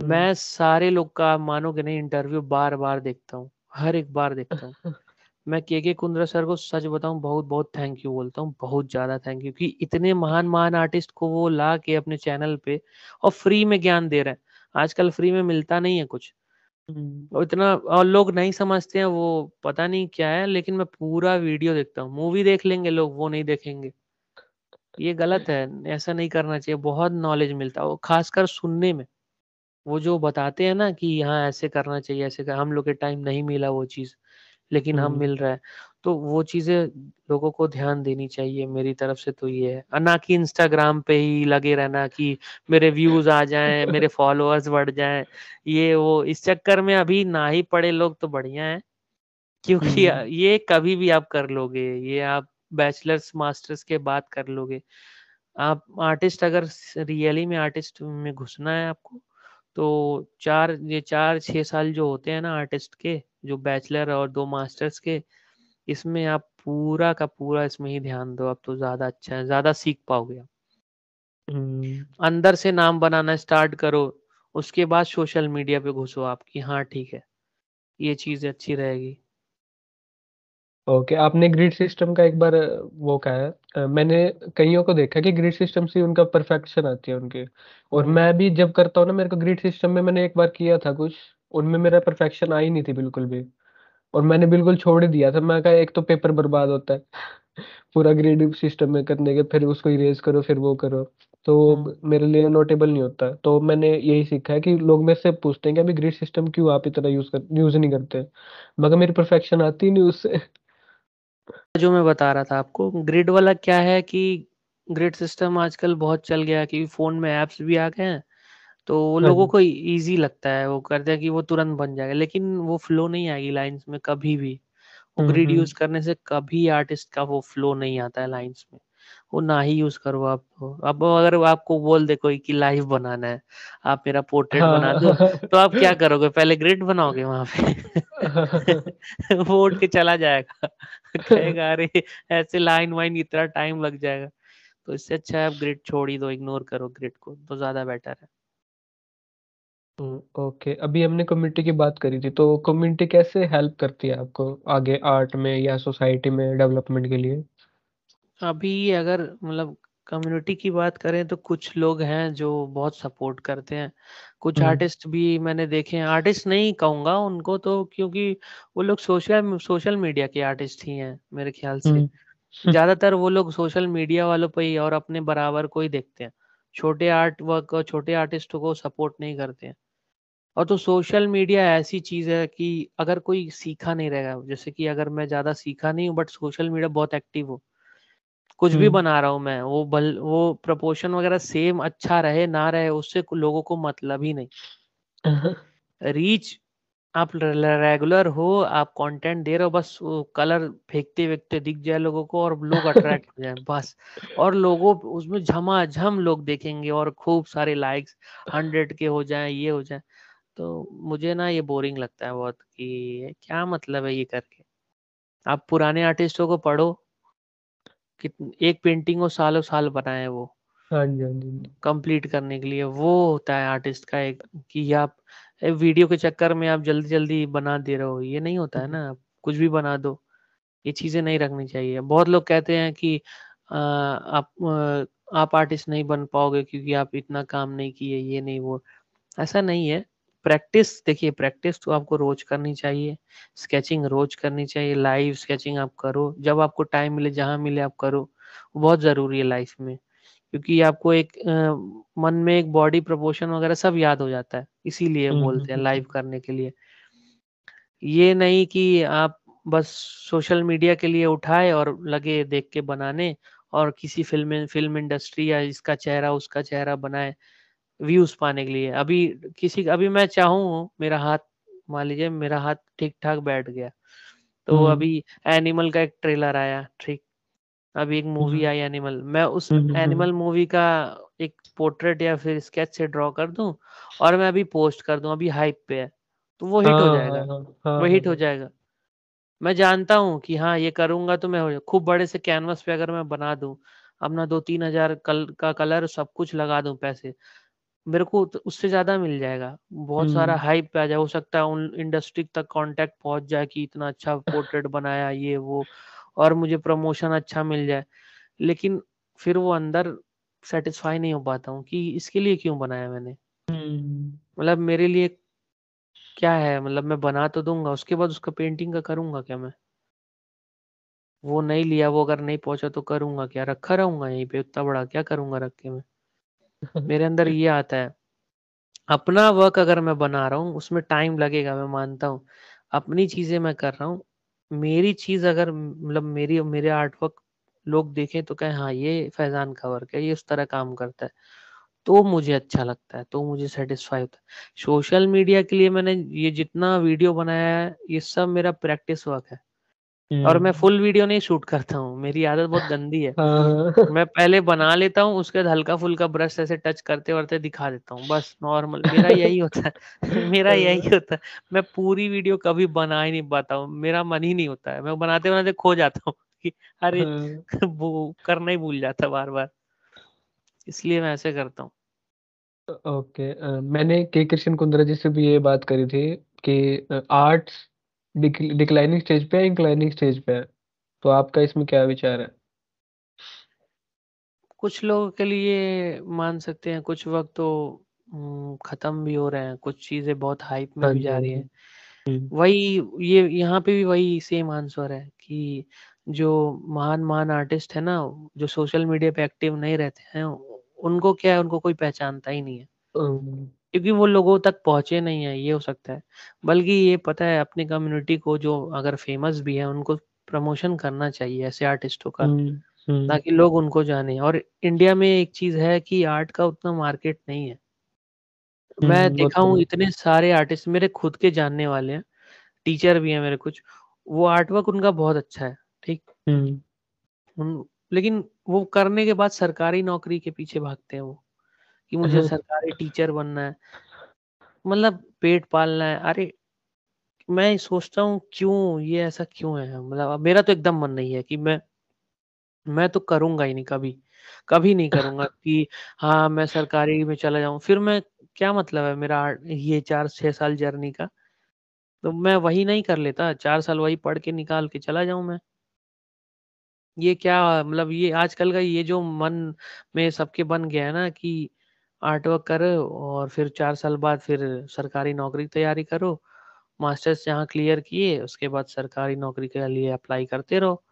हम्म। मैं सारे लोग का मानो कि नहीं इंटरव्यू बार बार देखता हूँ हर एक बार देखता हूँ मैं के के कुंद्रा सर को सच बताऊं बहुत बहुत थैंक यू बोलता हूँ बहुत ज़्यादा थैंक यू कि इतने महान महान आर्टिस्ट को वो ला के अपने चैनल पे और फ्री में ज्ञान दे रहे हैं आजकल फ्री में मिलता नहीं है कुछ हम्म। और इतना और लोग नहीं समझते हैं वो पता नहीं क्या है लेकिन मैं पूरा वीडियो देखता हूँ मूवी देख लेंगे लोग वो नहीं देखेंगे ये गलत है ऐसा नहीं करना चाहिए बहुत नॉलेज मिलता है खासकर सुनने में वो जो बताते हैं ना कि यहाँ ऐसे करना चाहिए ऐसे कर, हम लोग के टाइम नहीं मिला वो चीज़ लेकिन हम मिल रहा है तो वो चीजें लोगों को ध्यान देनी चाहिए मेरी तरफ से तो ये है ना कि इंस्टाग्राम पे ही लगे रहना कि मेरे व्यूज आ जाएं मेरे फॉलोअर्स बढ़ जाएं ये वो इस चक्कर में अभी ना ही पड़े लोग तो बढ़िया है क्योंकि ये कभी भी आप कर लोगे ये आप बैचलर्स मास्टर्स के बाद कर लोगे आप आर्टिस्ट अगर रियली में आर्टिस्ट में घुसना है आपको तो चार ये चार छः साल जो होते हैं ना आर्टिस्ट के जो बैचलर और दो मास्टर्स के इसमें आप पूरा का पूरा इसमें ही ध्यान दो आप तो ज़्यादा अच्छा है ज़्यादा सीख पाओगे आप हम्म। अंदर से नाम बनाना स्टार्ट करो उसके बाद सोशल मीडिया पे घुसो आपकी हाँ ठीक है ये चीज़ अच्छी रहेगी ओके आपने ग्रिड सिस्टम का एक बार वो कहा है मैंने कईयों को देखा कि ग्रिड सिस्टम से उनका परफेक्शन आती है उनके और हाँ। मैं भी जब करता हूँ ना मेरे को ग्रिड सिस्टम में मैंने एक बार किया था कुछ उनमें मेरा परफेक्शन आई नहीं थी बिल्कुल भी और मैंने बिल्कुल छोड़ दिया था मैं कहा एक तो पेपर बर्बाद होता है पूरा ग्रिड सिस्टम में करने के फिर उसको इरेज करो फिर वो करो तो हाँ। मेरे लिए नोटेबल नहीं होता तो मैंने यही सीखा है कि लोग मेरे से पूछते हैं कि अभी ग्रिड सिस्टम क्यों आप इतना यूज कर यूज नहीं करते मगर मेरी परफेक्शन आती नहीं उससे जो मैं बता रहा था आपको ग्रिड वाला क्या है कि ग्रिड सिस्टम आजकल बहुत चल गया है कि फोन में एप्स भी आ गए हैं तो वो हाँ लोगों को इजी लगता है वो करते हैं कि वो तुरंत बन जाएगा लेकिन वो फ्लो नहीं आएगी लाइंस में कभी भी वो ग्रिड हम्म, यूज हम्म। करने से कभी आर्टिस्ट का वो फ्लो नहीं आता है लाइंस में वो ना ही यूज करो आप तो अब अगर आपको बोल दे कोई कि लाइव बनाना है आप मेरा पोर्ट्रेट हाँ। बना दो हाँ। तो आप क्या करोगे पहले ग्रिड बनाओगे वहां पे वो उठ के चला जाएगा कहेगा अरे ऐसे लाइन वाइन इतना टाइम लग जाएगा तो इससे अच्छा है आप ग्रिड छोड़ ही दो इग्नोर करो ग्रिड को तो ज्यादा बेटर है ओके हम्म, okay. अभी हमने कम्युनिटी की बात करी थी तो कम्युनिटी कैसे हेल्प करती है आपको आगे आर्ट में या सोसाइटी में डेवलपमेंट के लिए अभी अगर मतलब कम्युनिटी की बात करें तो कुछ लोग हैं जो बहुत सपोर्ट करते हैं कुछ आर्टिस्ट हम्म। भी मैंने देखे हैं आर्टिस्ट नहीं कहूंगा उनको तो क्योंकि वो लोग सोशल सोशल मीडिया के आर्टिस्ट ही हैं मेरे ख्याल से हम्म। ज्यादातर वो लोग सोशल मीडिया वालों पर ही और अपने बराबर को ही देखते हैं छोटे आर्ट वर्क और छोटे आर्टिस्ट को सपोर्ट नहीं करते हैं और तो सोशल मीडिया ऐसी चीज है कि अगर कोई सीखा नहीं रहेगा जैसे कि अगर मैं ज्यादा सीखा नहीं हूँ बट सोशल मीडिया बहुत एक्टिव हो कुछ भी हम्म। बना रहा हूँ मैं वो बल वो प्रपोर्शन वगैरह सेम अच्छा रहे ना रहे उससे लोगों को मतलब ही नहीं रीच आप रेगुलर हो आप कंटेंट दे रहे हो बस कलर फेंकते फेंकते दिख जाए लोगों को और लोग अट्रैक्ट हो जाए बस और लोगों उसमें झमा झम लोग देखेंगे और खूब सारे लाइक्स हंड्रेड के हो जाए ये हो जाए तो मुझे ना ये बोरिंग लगता है बहुत कि क्या मतलब है ये करके आप पुराने आर्टिस्टों को पढ़ो एक पेंटिंग को सालों साल बनाए वो हाँ जी हाँ जी कंप्लीट हाँ करने के लिए वो होता है आर्टिस्ट का एक कि आप वीडियो के चक्कर में आप जल्दी जल्दी बना दे रहे हो ये नहीं होता है ना कुछ भी बना दो ये चीजें नहीं रखनी चाहिए बहुत लोग कहते हैं कि आ, आप आ, आप आर्टिस्ट नहीं बन पाओगे क्योंकि आप इतना काम नहीं किए ये नहीं वो ऐसा नहीं है प्रैक्टिस देखिए प्रैक्टिस तो आपको रोज करनी चाहिए स्केचिंग रोज करनी चाहिए लाइव स्केचिंग आप करो जब आपको टाइम मिले जहाँ मिले आप करो बहुत ज़रूरी है लाइफ में क्योंकि आपको एक आ, मन में एक बॉडी प्रपोर्शन वगैरह सब याद हो जाता है इसीलिए हम्म, बोलते हैं हम्म, लाइव हम्म। करने के लिए ये नहीं कि आप बस सोशल मीडिया के लिए उठाए और लगे देख के बनाने और किसी फिल्म फिल्म इंडस्ट्री या इसका चेहरा उसका चेहरा बनाए व्यूज पाने के लिए अभी किसी अभी मैं चाहूँ मेरा हाथ मान लीजिए मेरा हाथ ठीक ठाक बैठ गया तो हम्म। अभी एनिमल का एक ट्रेलर आया ठीक अभी एक मूवी हम्म। आई एनिमल मैं उस हम्म, एनिमल मूवी का एक पोर्ट्रेट या फिर स्केच से ड्रॉ कर दूं और मैं अभी पोस्ट कर दूं अभी हाइप पे है तो वो हिट हो हाँ, जाएगा हाँ, हाँ, वो हिट हो जाएगा मैं जानता हूँ कि हाँ ये करूंगा तो मैं हो खूब बड़े से कैनवस पे अगर मैं बना दूं अपना दो तीन हजार कल का कलर सब कुछ लगा दूं पैसे मेरे को तो उससे ज्यादा मिल जाएगा बहुत सारा हाइप हम्म। पे आ जाए हो सकता है उन इंडस्ट्री तक कांटेक्ट पहुंच जाए कि इतना अच्छा पोर्ट्रेट बनाया ये वो और मुझे प्रमोशन अच्छा मिल जाए लेकिन फिर वो अंदर सेटिस्फाई नहीं हो पाता हूँ कि इसके लिए क्यों बनाया मैंने हम्म। मतलब मेरे लिए क्या है मतलब मैं बना तो दूंगा उसके बाद उसका पेंटिंग का करूंगा क्या मैं वो नहीं लिया वो अगर नहीं पहुंचा तो करूंगा क्या रखा रहूंगा यहीं पे उतना बड़ा क्या करूंगा रख के मैं मेरे अंदर ये आता है अपना वर्क अगर मैं बना रहा हूँ उसमें टाइम लगेगा मैं मानता हूँ अपनी चीजें मैं कर रहा हूँ मेरी चीज अगर मतलब मेरी मेरे आर्ट वर्क लोग देखें तो कहें हाँ ये फैजान का वर्क है ये उस तरह काम करता है तो मुझे अच्छा लगता है तो मुझे सेटिस्फाई होता है सोशल मीडिया के लिए मैंने ये जितना वीडियो बनाया है ये सब मेरा प्रैक्टिस वर्क है और हम्म। मैं फुल वीडियो नहीं शूट करता हूँ मेरी आदत बहुत गंदी है हाँ, हाँ, हाँ। मैं पहले बना लेता हूँ उसके बाद हल्का फुल्का ब्रश ऐसे टच करते वरते दिखा देता हूँ बस नॉर्मल मेरा यही होता है मेरा यही होता है मैं पूरी वीडियो कभी बना ही नहीं पाता हूँ मेरा मन ही नहीं होता है मैं बनाते बनाते खो जाता हूँ कि अरे वो करना ही भूल जाता बार बार इसलिए मैं ऐसे करता हूँ ओके okay. uh, मैंने के कृष्ण कुंद्रा जी से भी ये बात करी थी कि आर्ट्स uh, डिक्लाइनिंग स्टेज पे है इंक्लाइनिंग स्टेज पे है तो आपका इसमें क्या विचार है कुछ लोगों के लिए मान सकते हैं कुछ वक्त तो हम्म, खत्म भी हो रहे हैं कुछ चीजें बहुत हाइप में हाँ भी जा हाँ रही है हम्म। वही ये यहाँ पे भी वही सेम आंसर है कि जो महान महान आर्टिस्ट है ना जो सोशल मीडिया पे एक्टिव नहीं रहते हैं उनको क्या है उनको कोई पहचानता ही नहीं है क्योंकि वो लोगों तक पहुंचे नहीं है ये हो सकता है बल्कि ये पता है अपनी कम्युनिटी को जो अगर फेमस भी है उनको प्रमोशन करना चाहिए ऐसे आर्टिस्टों का हम्म, हम्म। ताकि लोग उनको जाने और इंडिया में एक चीज है कि आर्ट का उतना मार्केट नहीं है हम्म, मैं तो देखा हूँ इतने सारे आर्टिस्ट मेरे खुद के जानने वाले हैं टीचर भी है मेरे कुछ वो आर्टवर्क उनका बहुत अच्छा है ठीक लेकिन वो करने के बाद सरकारी नौकरी के पीछे भागते हैं वो कि मुझे हम्म। सरकारी टीचर बनना है मतलब पेट पालना है अरे मैं सोचता हूँ क्यों ये ऐसा क्यों है मतलब मेरा तो एकदम मन नहीं है कि मैं मैं तो करूंगा ही नहीं कभी कभी नहीं करूंगा कि हाँ मैं सरकारी में चला जाऊं फिर मैं क्या मतलब है मेरा ये चार छह साल जर्नी का तो मैं वही नहीं कर लेता चार साल वही पढ़ के निकाल के चला जाऊं मैं ये क्या मतलब ये आजकल का ये जो मन में सबके बन गया है ना कि आर्ट वर्क करो और फिर चार साल बाद फिर सरकारी नौकरी की तैयारी करो मास्टर्स जहाँ क्लियर किए उसके बाद सरकारी नौकरी के लिए अप्लाई करते रहो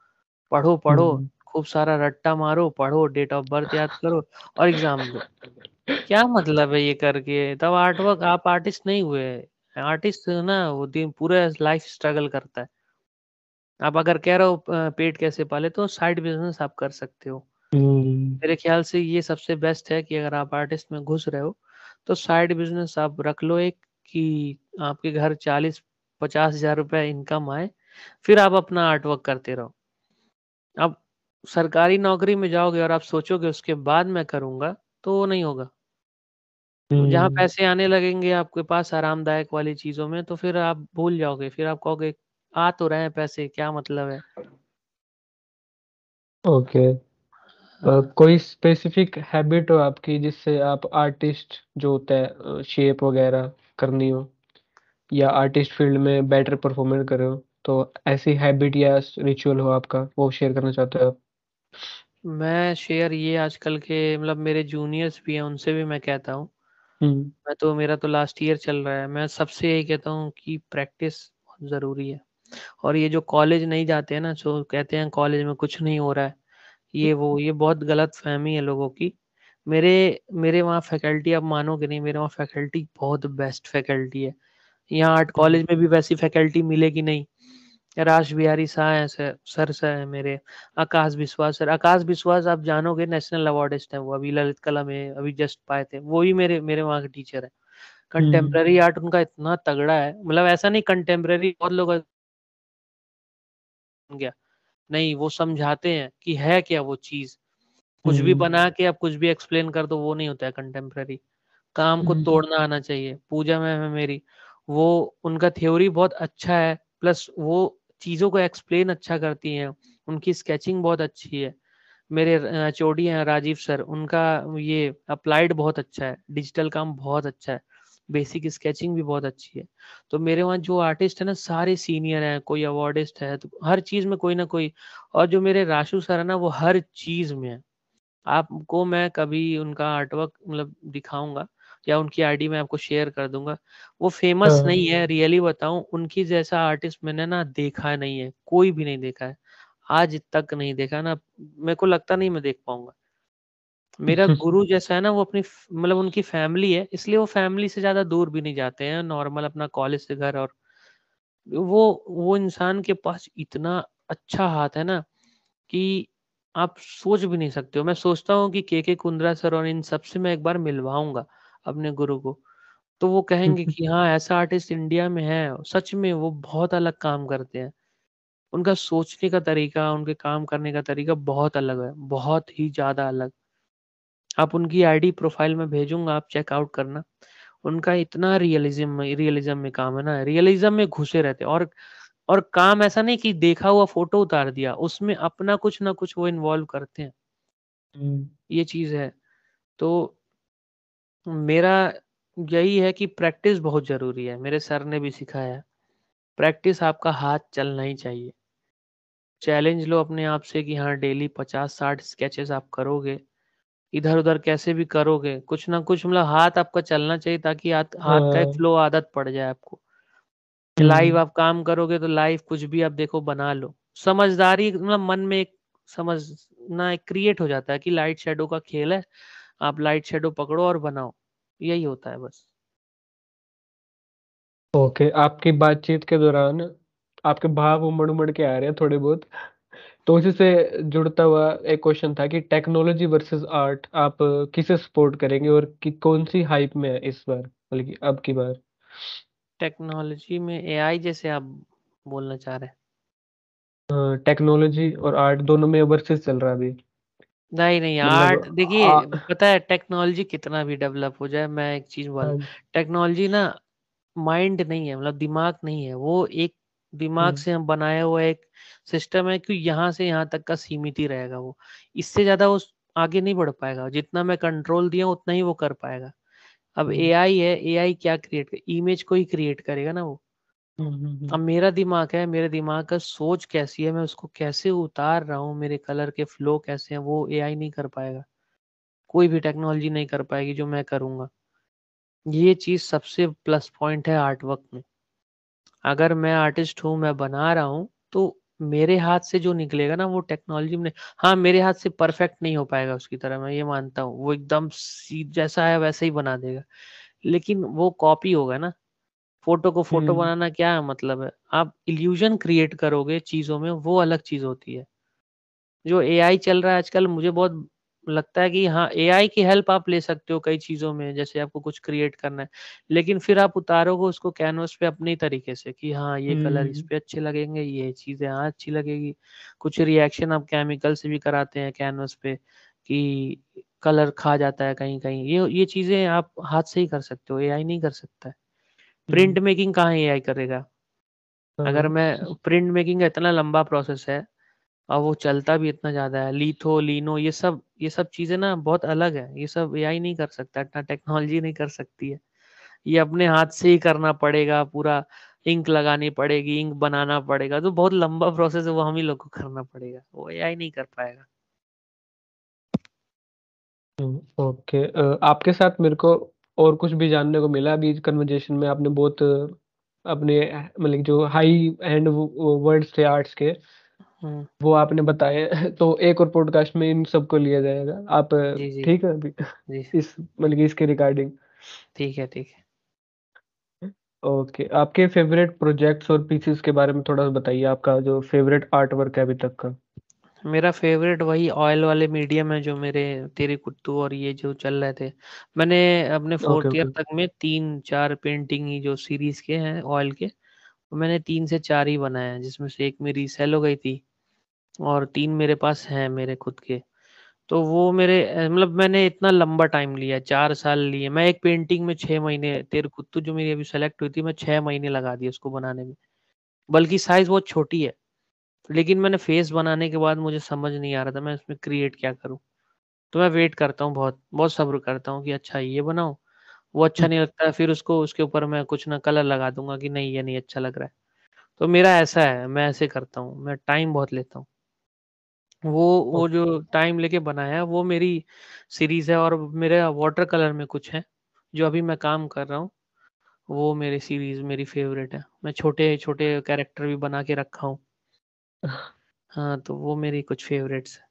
पढ़ो पढ़ो हम्म। खूब सारा रट्टा मारो पढ़ो डेट ऑफ बर्थ याद करो और एग्जाम दो क्या मतलब है ये करके तब आर्ट वर्क आप आर्टिस्ट नहीं हुए आर्टिस्ट ना वो दिन पूरा लाइफ स्ट्रगल करता है आप अगर कह रहे हो पेट कैसे पाले तो साइड बिजनेस आप कर सकते हो हम्म। मेरे ख्याल से ये सबसे बेस्ट है कि अगर आप आर्टिस्ट में घुस रहे हो, तो साइड बिज़नेस आप रख लो एक कि आपके घर चालीस पचास हजार रुपए इनकम आए, फिर आप अपना आर्टवर्क करते रहो। अब सरकारी नौकरी में जाओगे और आप सोचोगे उसके बाद मैं करूंगा तो वो नहीं होगा। जहाँ हम्म। पैसे आने लगेंगे आपके पास आरामदायक वाली चीज़ों में, तो फिर आप भूल जाओगे, फिर आप कहोगे, आ तो रहे हैं पैसे, क्या मतलब है? ओके। okay. कोई स्पेसिफिक हैबिट हो आपकी जिससे आप आर्टिस्ट जो होता है शेप वगैरह करनी हो या आर्टिस्ट फील्ड में बेटर परफॉर्मेंस कर रहे हो तो ऐसी हैबिट या रिचुअल हो आपका वो शेयर करना चाहते हो आप मैं शेयर ये आजकल के मतलब मेरे जूनियर्स भी हैं उनसे भी मैं कहता हूँ हम्म। मैं तो मेरा तो लास्ट ईयर चल रहा है मैं सबसे यही कहता हूँ कि प्रैक्टिस बहुत ज़रूरी है और ये जो कॉलेज नहीं जाते हैं ना जो कहते हैं कॉलेज में कुछ नहीं हो रहा है ये वो ये बहुत गलत फहमी है लोगों की मेरे मेरे वहाँ फैकल्टी आप मानोगे नहीं मेरे वहाँ फैकल्टी बहुत बेस्ट फैकल्टी है यहाँ आर्ट कॉलेज में भी वैसी फैकल्टी मिलेगी नहीं राज बिहारी शाह है सर सर सर है मेरे आकाश विश्वास सर आकाश विश्वास आप जानोगे नेशनल अवार्डिस्ट है वो अभी ललित कला में अभी जस्ट पाए थे वो भी मेरे मेरे वहाँ के टीचर है कंटेम्प्रेरी आर्ट उनका इतना तगड़ा है मतलब ऐसा नहीं कंटेम्प्रेरी बहुत लोग गया नहीं वो समझाते हैं कि है क्या वो चीज कुछ भी हम्म। बना के आप कुछ भी एक्सप्लेन कर दो वो नहीं होता है कंटेम्प्रेरी काम को हम्म। तोड़ना आना चाहिए पूजा में है मेरी वो उनका थ्योरी बहुत अच्छा है प्लस वो चीजों को एक्सप्लेन अच्छा करती हैं उनकी स्केचिंग बहुत अच्छी है मेरे चोड़ी हैं राजीव सर उनका ये अप्लाइड बहुत अच्छा है डिजिटल काम बहुत अच्छा है बेसिक स्केचिंग भी बहुत अच्छी है तो मेरे वहाँ जो आर्टिस्ट है ना सारे सीनियर हैं कोई अवार्डिस्ट है तो हर चीज़ में कोई ना कोई और जो मेरे राशु सर है ना वो हर चीज़ में है आपको मैं कभी उनका आर्टवर्क मतलब दिखाऊंगा या उनकी आईडी मैं आपको शेयर कर दूंगा वो फेमस हाँ। नहीं है रियली बताऊं उनकी जैसा आर्टिस्ट मैंने ना देखा नहीं है कोई भी नहीं देखा है आज तक नहीं देखा ना मेरे को लगता नहीं मैं देख पाऊंगा मेरा गुरु जैसा है ना वो अपनी मतलब उनकी फैमिली है इसलिए वो फैमिली से ज्यादा दूर भी नहीं जाते हैं नॉर्मल अपना कॉलेज से घर और वो वो इंसान के पास इतना अच्छा हाथ है ना कि आप सोच भी नहीं सकते हो मैं सोचता हूँ कि के के कुंद्रा सर और इन सबसे मैं एक बार मिलवाऊंगा अपने गुरु को तो वो कहेंगे कि हाँ ऐसा आर्टिस्ट इंडिया में है सच में वो बहुत अलग काम करते हैं उनका सोचने का तरीका उनके काम करने का तरीका बहुत अलग है बहुत ही ज्यादा अलग आप उनकी आईडी प्रोफाइल में भेजूंगा आप चेकआउट करना उनका इतना रियलिज्म रियलिज्म में काम है ना रियलिज्म में घुसे रहते और और काम ऐसा नहीं कि देखा हुआ फोटो उतार दिया उसमें अपना कुछ ना कुछ वो इन्वॉल्व करते हैं हम्म। ये चीज है तो मेरा यही है कि प्रैक्टिस बहुत जरूरी है मेरे सर ने भी सिखाया प्रैक्टिस आपका हाथ चलना ही चाहिए चैलेंज लो अपने आप से कि हाँ डेली पचास साठ स्केचेस आप करोगे इधर उधर कैसे भी करोगे कुछ ना कुछ मतलब हाथ आपका चलना चाहिए ताकि हाथ का एक हाँ। फ्लो आदत पड़ जाए आपको लाइव हम्म। आप काम करोगे तो लाइव कुछ भी आप देखो बना लो समझदारी मतलब मन में एक समझ ना एक क्रिएट हो जाता है कि लाइट शेडो का खेल है आप लाइट शेडो पकड़ो और बनाओ यही होता है बस ओके okay, आपकी बातचीत के दौरान आपके भाव उमड़ उमड़ के आ रहे हैं थोड़े बहुत तो उसी से जुड़ता हुआ एक क्वेश्चन था कि टेक्नोलॉजी वर्सेस आर्ट आप किसे सपोर्ट करेंगे और कि कौन सी हाइप में है इस बार मतलब कि अब की बार टेक्नोलॉजी में एआई जैसे आप बोलना चाह रहे हैं टेक्नोलॉजी और आर्ट दोनों में वर्सेस चल रहा अभी नहीं नहीं मतलब आर्ट देखिए पता है टेक्नोलॉजी कितना भी डेवलप हो जाए मैं एक चीज बोल टेक्नोलॉजी हाँ ना माइंड नहीं है मतलब दिमाग नहीं है वो एक दिमाग हम्म। से हम बनाया हुआ एक सिस्टम है कि यहाँ से यहाँ तक का सीमित ही रहेगा वो इससे ज्यादा वो आगे नहीं बढ़ पाएगा जितना मैं कंट्रोल दिया उतना ही वो कर पाएगा अब ए हम्म। आई है ए आई क्या क्रिएट कर इमेज को ही क्रिएट करेगा ना वो हम्म, अब मेरा दिमाग है मेरे दिमाग का सोच कैसी है मैं उसको कैसे उतार रहा हूँ मेरे कलर के फ्लो कैसे हैं वो ए आई नहीं कर पाएगा कोई भी टेक्नोलॉजी नहीं कर पाएगी जो मैं करूंगा ये चीज सबसे प्लस पॉइंट है आर्ट वर्क में अगर मैं आर्टिस्ट हूँ मैं बना रहा हूँ तो मेरे हाथ से जो निकलेगा ना वो टेक्नोलॉजी में हाँ मेरे हाथ से परफेक्ट नहीं हो पाएगा उसकी तरह मैं ये मानता हूँ वो एकदम जैसा है वैसा ही बना देगा लेकिन वो कॉपी होगा ना फोटो को फोटो हम्म। बनाना क्या है मतलब है आप इल्यूजन क्रिएट करोगे चीजों में वो अलग चीज होती है जो एआई चल रहा है आजकल मुझे बहुत लगता है कि हाँ ए की हेल्प आप ले सकते हो कई चीजों में जैसे आपको कुछ क्रिएट करना है लेकिन फिर आप उतारोगे उसको कैनवस पे अपने तरीके से कि हाँ ये कलर इस हम्म। पे अच्छे लगेंगे ये चीजें यहाँ अच्छी लगेगी कुछ रिएक्शन आप केमिकल से भी कराते हैं कैनवस पे कि कलर खा जाता है कहीं कहीं ये ये चीजें आप हाथ से ही कर सकते हो ए नहीं कर सकता है प्रिंट हम्म। मेकिंग कहाँ ए करेगा हाँ, अगर हाँ। मैं प्रिंट मेकिंग इतना लंबा प्रोसेस है और वो चलता भी इतना ज्यादा है लीथो लीनो ये सब ये सब चीजें ना बहुत अलग है ये सब ए नहीं कर सकता इतना टेक्नोलॉजी नहीं कर सकती है ये अपने हाथ से ही करना पड़ेगा पूरा इंक लगानी पड़ेगी इंक बनाना पड़ेगा तो बहुत लंबा प्रोसेस है वो हम ही लोग को करना पड़ेगा वो ए नहीं कर पाएगा ओके हम्म, okay. आपके साथ मेरे को और कुछ भी जानने को मिला अभी कन्वर्जेशन में आपने बहुत अपने मतलब जो हाई एंड वर्ड्स थे आर्ट्स के वो आपने बताए तो एक और पॉडकास्ट में इन सबको लिया जाएगा आप जी जी ठीक है अभी जी इस मतलब कि इसके रिकॉर्डिंग ठीक है ठीक है ओके आपके फेवरेट प्रोजेक्ट्स और पीसीस के बारे में थोड़ा सा बताइए आपका जो फेवरेट आर्ट वर्क है अभी तक का मेरा फेवरेट वही ऑयल वाले मीडियम है जो मेरे तेरे कुत्तू और ये जो चल रहे थे मैंने अपने ओके फोर्थ ईयर तक में तीन चार पेंटिंग ही जो सीरीज के हैं ऑयल के मैंने तीन से चार ही बनाए हैं जिसमें से एक मेरी सेल हो गई थी और तीन मेरे पास हैं मेरे खुद के तो वो मेरे मतलब मैंने इतना लंबा टाइम लिया चार साल लिए मैं एक पेंटिंग में छः महीने तेरे कुत्तू तो जो मेरी अभी सेलेक्ट हुई थी मैं छः महीने लगा दिए उसको बनाने में बल्कि साइज बहुत छोटी है लेकिन मैंने फेस बनाने के बाद मुझे समझ नहीं आ रहा था मैं उसमें क्रिएट क्या करूँ तो मैं वेट करता हूँ बहुत बहुत सब्र करता हूँ कि अच्छा ये बनाऊँ वो अच्छा नहीं लगता फिर उसको उसके ऊपर मैं कुछ ना कलर लगा दूंगा कि नहीं ये नहीं अच्छा लग रहा है तो मेरा ऐसा है मैं ऐसे करता हूँ मैं टाइम बहुत लेता हूँ वो वो जो टाइम लेके बनाया है वो मेरी सीरीज है और मेरे वाटर कलर में कुछ है जो अभी मैं काम कर रहा हूँ वो मेरी सीरीज मेरी फेवरेट है मैं छोटे छोटे कैरेक्टर भी बना के रखा हूँ हाँ तो वो मेरी कुछ फेवरेट्स है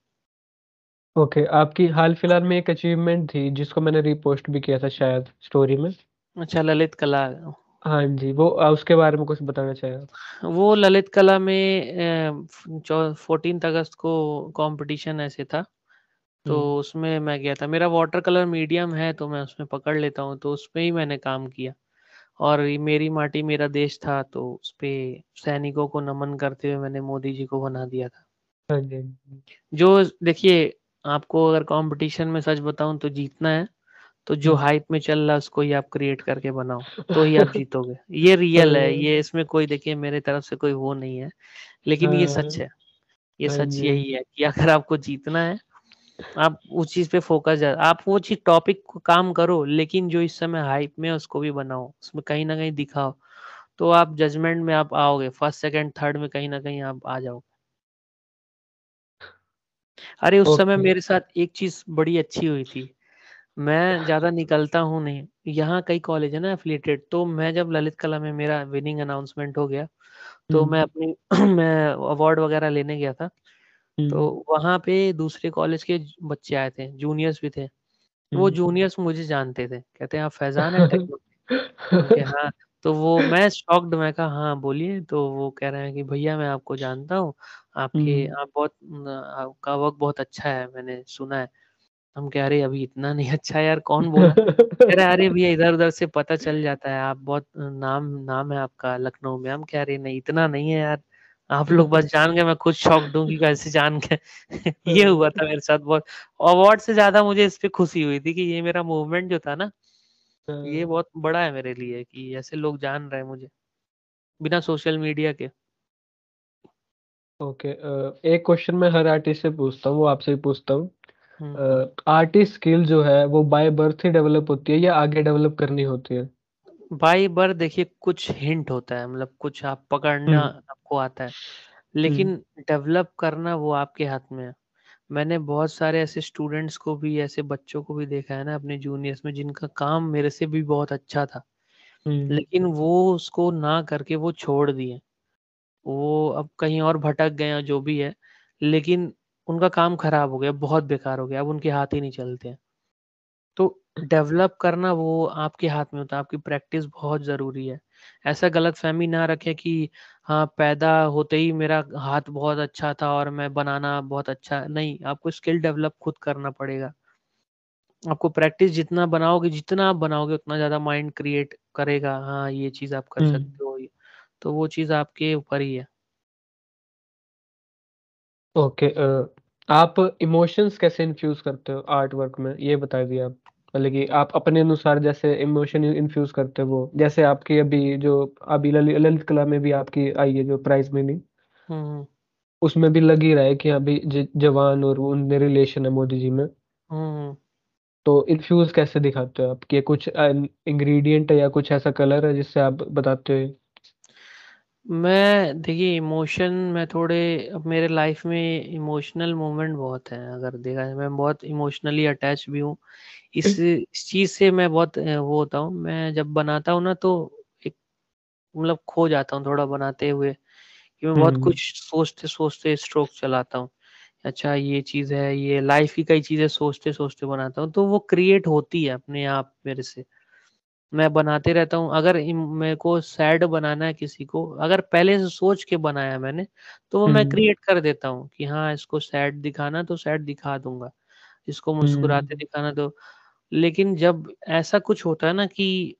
ओके okay, आपकी हाल फिलहाल में एक अचीवमेंट थी जिसको मैंने रिपोस्ट भी किया था शायद स्टोरी में अच्छा ललित कला हाँ जी, वो उसके बारे में कुछ बताना चाहिए आप? वो ललित कला में फोर्टीन अगस्त को कॉम्पिटिशन ऐसे था, तो हम्म। उसमें मैं गया था। मेरा वाटर कलर मीडियम है तो मैं उसमें पकड़ लेता हूँ, तो उसमें ही मैंने काम किया। और ये मेरी माटी मेरा देश था तो उसपे सैनिकों को नमन करते हुए मैंने मोदी जी को बना दिया था। हाँ हाँ जो देखिए, आपको अगर कॉम्पिटिशन में सच बताऊ तो जीतना है। तो जो हाइप हम्म। में चल रहा है उसको ही आप क्रिएट करके बनाओ तो ही आप जीतोगे ये रियल है हम्म। ये इसमें कोई देखिए मेरे तरफ से कोई वो नहीं है लेकिन ये सच हाँ। है ये हाँ सच यही है कि अगर आपको जीतना है आप उस चीज पे फोकस आप वो चीज टॉपिक को काम करो लेकिन जो इस समय हाइप में उसको भी बनाओ उसमें कहीं ना कहीं दिखाओ तो आप जजमेंट में आप आओगे फर्स्ट सेकंड थर्ड में कहीं ना कहीं आप आ जाओगे अरे उस समय मेरे साथ एक चीज बड़ी अच्छी हुई थी मैं ज़्यादा निकलता हूँ नहीं, यहाँ कई कॉलेज है ना एफिलेटेड तो मैं जब ललित कला में मेरा विनिंग अनाउंसमेंट हो गया, तो हम्म। मैं अपनी मैं अवार्ड वग़ैरह लेने गया था, हम्म। तो वहाँ पे दूसरे कॉलेज के बच्चे आए थे, जूनियर्स भी थे। वो जूनियर्स हम्म। मुझे जानते थे, कहते हैं, "आप फैज़ान है "हाँ।" तो वो मैं शॉक्ड मैं कहा, "हाँ, बोलिए।" तो वो कह रहे हैं कि, "भैया मैं आपको जानता हूँ, आपके आप बहुत आपका वर्क बहुत अच्छा है, मैंने सुना है।" हम कह रहे अभी इतना नहीं अच्छा यार कौन बोला अरे अरे भैया इधर उधर से पता चल जाता है आप बहुत नाम नाम है आपका लखनऊ में हम कह रहे नहीं इतना नहीं है यार आप लोग बस जान गए मैं खुद शौक दूंगी कैसे जान गए ये हुआ था मेरे साथ बहुत अवार्ड से ज्यादा मुझे इस पे खुशी हुई थी कि ये मेरा मूवमेंट जो था ना ये हाँ। बहुत बड़ा है मेरे लिए कि ऐसे लोग जान रहे मुझे बिना सोशल मीडिया के ओके okay, एक क्वेश्चन मैं हर आर्टिस्ट से पूछता हूँ वो आपसे भी पूछता हूँ आर्टिस्ट हम्म। स्किल जो है वो बाय बर्थ ही डेवलप होती है या आगे डेवलप करनी होती है बाई बार देखिए कुछ हिंट होता है मतलब कुछ आप पकड़ना हम्म। आपको आता है लेकिन डेवलप हम्म। करना वो आपके हाथ में है मैंने बहुत सारे ऐसे स्टूडेंट्स को भी ऐसे बच्चों को भी देखा है ना अपने जूनियर्स में जिनका काम मेरे से भी बहुत अच्छा था लेकिन वो उसको ना करके वो छोड़ दिए वो अब कहीं और भटक गए जो भी है लेकिन उनका काम खराब हो गया बहुत बेकार हो गया अब उनके हाथ ही नहीं चलते हैं तो डेवलप करना वो आपके हाथ में होता है आपकी प्रैक्टिस बहुत ज़रूरी है ऐसा गलत फहमी ना रखें कि हाँ पैदा होते ही मेरा हाथ बहुत अच्छा था और मैं बनाना बहुत अच्छा नहीं आपको स्किल डेवलप खुद करना पड़ेगा आपको प्रैक्टिस जितना बनाओगे जितना आप बनाओगे उतना ज़्यादा माइंड क्रिएट करेगा हाँ ये चीज़ आप कर हम्म। सकते हो तो वो चीज़ आपके ऊपर ही है ओके okay, uh... आप इमोशंस कैसे इन्फ्यूज करते हो आर्ट वर्क में ये बता दिया आप मतलब कि आप अपने अनुसार जैसे इमोशन इन्फ्यूज करते हो वो जैसे आपकी अभी जो अभी ललित कला में भी आपकी आई है जो प्राइज हम्म। मिली उसमें भी लग ही रहा है कि अभी ज- जवान और उनके रिलेशन है मोदी जी में हम्म। तो इन्फ्यूज कैसे दिखाते हो आप कि कुछ इंग्रेडिएंट है या कुछ ऐसा कलर है जिससे आप बताते हो मैं देखिए इमोशन मैं थोड़े अब मेरे लाइफ में इमोशनल मोमेंट बहुत है अगर देखा जाए मैं बहुत इमोशनली अटैच भी हूँ इस हम्म। इस चीज़ से मैं बहुत वो होता हूँ मैं जब बनाता हूँ ना तो एक मतलब खो जाता हूँ थोड़ा बनाते हुए कि मैं बहुत हम्म। कुछ सोचते सोचते स्ट्रोक चलाता हूँ अच्छा ये चीज़ है ये लाइफ की कई चीज़ें सोचते सोचते बनाता हूँ तो वो क्रिएट होती है अपने आप मेरे से मैं बनाते रहता हूँ अगर मेरे को सैड बनाना है किसी को अगर पहले से सोच के बनाया मैंने तो वो मैं क्रिएट हम्म। कर देता हूँ कि हाँ इसको सैड दिखाना तो सैड दिखा दूंगा इसको मुस्कुराते हम्म। दिखाना तो लेकिन जब ऐसा कुछ होता है ना कि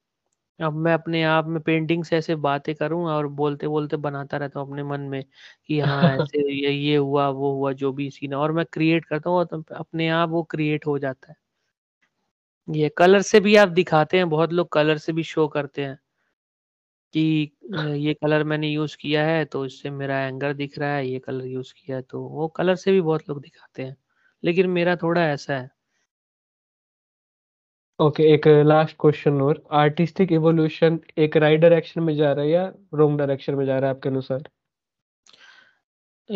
अब मैं अपने आप में पेंटिंग से ऐसे बातें करूं और बोलते बोलते बनाता रहता हूँ अपने मन में कि हाँ ऐसे ये, ये हुआ वो हुआ जो भी सीन और मैं क्रिएट करता हूँ तो अपने आप वो क्रिएट हो जाता है ये कलर से भी आप दिखाते हैं बहुत लोग कलर से भी शो करते हैं कि ये कलर मैंने यूज़ किया है तो इससे मेरा एंगर दिख रहा है ये कलर यूज़ किया है तो वो कलर से भी बहुत लोग दिखाते हैं लेकिन मेरा थोड़ा ऐसा है ओके okay, एक लास्ट क्वेश्चन और आर्टिस्टिक इवोल्यूशन एक राइट right डायरेक्शन में जा रहा है या रोंग डायरेक्शन में जा रहा है आपके अनुसार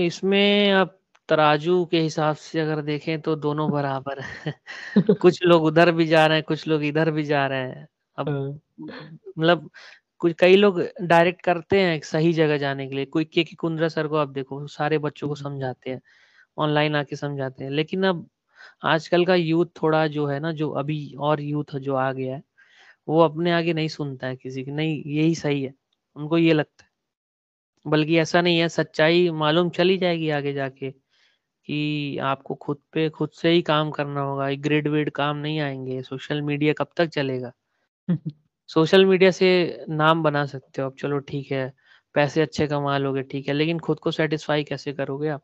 इसमें आप तराजू के हिसाब से अगर देखें तो दोनों बराबर है कुछ लोग उधर भी जा रहे हैं कुछ लोग इधर भी जा रहे हैं अब हाँ। मतलब कुछ कई लोग डायरेक्ट करते हैं सही जगह जाने के लिए कोई के के कुंद्रा सर को आप देखो सारे बच्चों को हम्म। समझाते हैं ऑनलाइन आके समझाते हैं लेकिन अब आजकल का यूथ थोड़ा जो है ना जो अभी और यूथ जो आ गया है वो अपने आगे नहीं सुनता है किसी की नहीं यही सही है उनको ये लगता है बल्कि ऐसा नहीं है सच्चाई मालूम चली जाएगी आगे जाके कि आपको खुद पे खुद से ही काम करना होगा ग्रेड वेड काम नहीं आएंगे सोशल मीडिया कब तक चलेगा सोशल मीडिया से नाम बना सकते हो आप चलो ठीक है पैसे अच्छे कमा लोगे ठीक है लेकिन खुद को सेटिस्फाई कैसे करोगे आप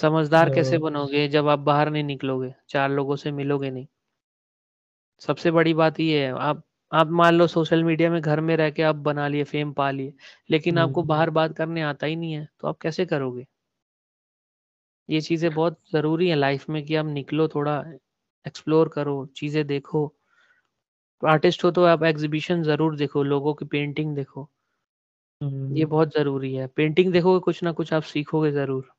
समझदार कैसे बनोगे जब आप बाहर नहीं निकलोगे चार लोगों से मिलोगे नहीं सबसे बड़ी बात ये है आप आप मान लो सोशल मीडिया में घर में रह के आप बना लिए फेम पा लिए लेकिन आपको हम्म। बाहर बात करने आता ही नहीं है तो आप कैसे करोगे ये चीज़ें बहुत ज़रूरी है लाइफ में कि आप निकलो थोड़ा एक्सप्लोर करो चीज़ें देखो आर्टिस्ट हो तो आप एग्जीबिशन ज़रूर देखो लोगों की पेंटिंग देखो ये हम्म। बहुत ज़रूरी है पेंटिंग देखोगे कुछ ना कुछ आप सीखोगे ज़रूर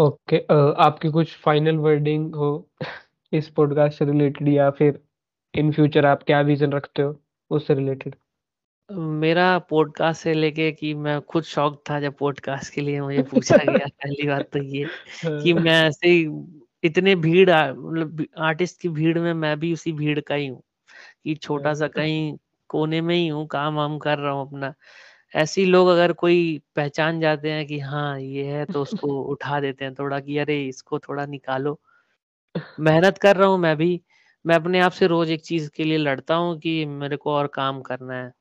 ओके अ, आपकी कुछ फाइनल वर्डिंग हो इस पॉडकास्ट से रिलेटेड या फिर इन फ्यूचर आप क्या विजन रखते हो उससे रिलेटेड मेरा पॉडकास्ट से लेके कि मैं खुद शौक था जब पॉडकास्ट के लिए मुझे पूछा गया पहली बात तो ये हाँ। कि मैं ऐसे ही इतने भीड़ मतलब आर्टिस्ट की भीड़ में मैं भी उसी भीड़ का ही हूँ कि छोटा सा अच्छा। कहीं कोने में ही हूँ काम वाम कर रहा हूँ अपना ऐसे लोग अगर कोई पहचान जाते हैं कि हाँ ये है तो उसको उठा देते हैं थोड़ा कि अरे इसको थोड़ा निकालो मेहनत कर रहा हूँ मैं भी मैं अपने आप से रोज एक चीज के लिए लड़ता हूँ कि मेरे को और काम करना है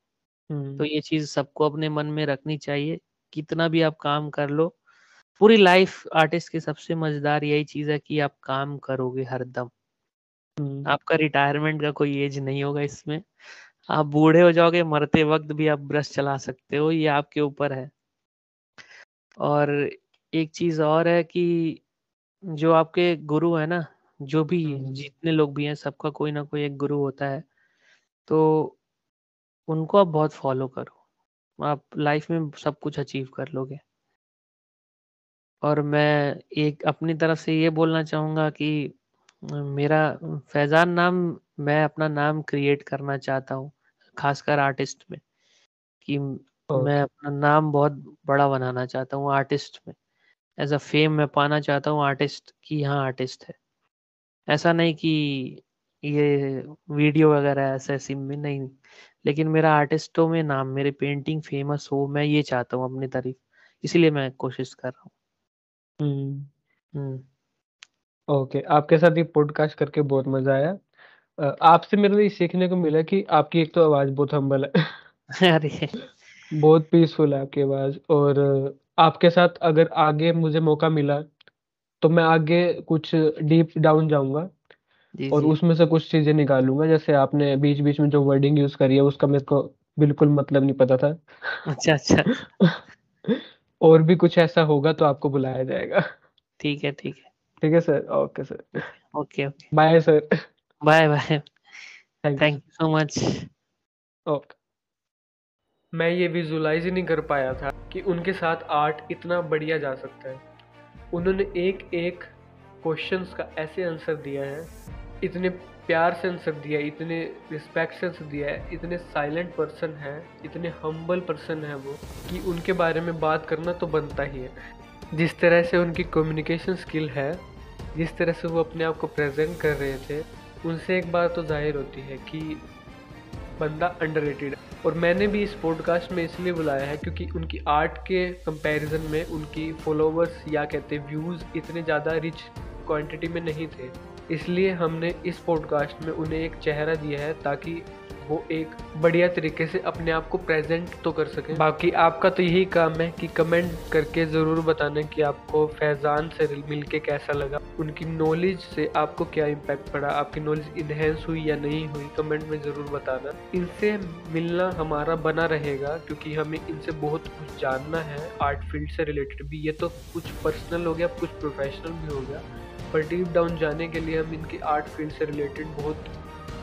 हम्म। तो ये चीज सबको अपने मन में रखनी चाहिए कितना भी आप काम कर लो पूरी लाइफ आर्टिस्ट के सबसे मजेदार यही चीज है कि आप काम करोगे हरदम हम्म। आपका रिटायरमेंट का कोई एज नहीं होगा इसमें आप बूढ़े हो जाओगे मरते वक्त भी आप ब्रश चला सकते हो ये आपके ऊपर है और एक चीज और है कि जो आपके गुरु है ना जो भी हम्म। जितने लोग भी हैं सबका कोई ना कोई एक गुरु होता है तो उनको आप बहुत फॉलो करो आप लाइफ में सब कुछ अचीव कर लोगे और मैं एक अपनी तरफ से ये बोलना चाहूँगा कि मेरा फैज़ान नाम मैं अपना नाम क्रिएट करना चाहता हूँ खासकर आर्टिस्ट में कि मैं अपना नाम बहुत बड़ा बनाना चाहता हूँ आर्टिस्ट में एज अ फेम मैं पाना चाहता हूँ आर्टिस्ट कि हाँ आर्टिस्ट है ऐसा नहीं कि ये वीडियो वगैरह ऐसे सिम में नहीं लेकिन मेरा आर्टिस्टों में नाम मेरे पेंटिंग फेमस हो मैं ये चाहता हूँ अपनी तारीफ इसीलिए मैं कोशिश कर रहा हूँ हम्म, हम्म। ओके आपके साथ ये पॉडकास्ट करके बहुत मजा आया आपसे मेरे लिए सीखने को मिला कि आपकी एक तो आवाज बहुत हम्बल है अरे बहुत पीसफुल है आपकी आवाज और आपके साथ अगर आगे मुझे मौका मिला तो मैं आगे कुछ डीप डाउन जाऊंगा जी और जी उसमें से कुछ चीज़ें निकालूंगा जैसे आपने बीच-बीच में जो वर्डिंग यूज़ करी है, उसका मेरे को बिल्कुल मतलब नहीं पता था। अच्छा, अच्छा। और भी कुछ ऐसा होगा तो आपको बुलाया जाएगा। ठीक है, ठीक है। ठीक है sir, okay sir. Okay, okay. Bye sir. Bye, bye. Thank you thank you so much. Okay. मैं ये विजुलाइज ही नहीं कर पाया था कि उनके साथ आर्ट इतना बढ़िया जा सकता है। उन्होंने एक-एक क्वेश्चंस का ऐसे आंसर दिया है इतने प्यार से आंसर दिया है इतने रिस्पेक्ट से आंसर दिया है इतने साइलेंट पर्सन है इतने हम्बल पर्सन है वो कि उनके बारे में बात करना तो बनता ही है जिस तरह से उनकी कम्युनिकेशन स्किल है जिस तरह से वो अपने आप को प्रेजेंट कर रहे थे उनसे एक बात तो जाहिर होती है कि बंदा अंडर है और मैंने भी इस पॉडकास्ट में इसलिए बुलाया है क्योंकि उनकी आर्ट के कंपैरिजन में उनकी फॉलोवर्स या कहते व्यूज़ इतने ज़्यादा रिच क्वांटिटी में नहीं थे इसलिए हमने इस पॉडकास्ट में उन्हें एक चेहरा दिया है ताकि वो एक बढ़िया तरीके से अपने आप को प्रेजेंट तो कर सकें बाकी आपका तो यही काम है कि कमेंट करके ज़रूर बताना कि आपको फैज़ान से मिल के कैसा लगा उनकी नॉलेज से आपको क्या इम्पैक्ट पड़ा आपकी नॉलेज इन्हेंस हुई या नहीं हुई कमेंट में ज़रूर बताना इनसे मिलना हमारा बना रहेगा क्योंकि हमें इनसे बहुत कुछ जानना है आर्ट फील्ड से रिलेटेड भी ये तो कुछ पर्सनल हो गया कुछ प्रोफेशनल भी हो गया पर डीप डाउन जाने के लिए हम इनके आर्ट फील्ड से रिलेटेड बहुत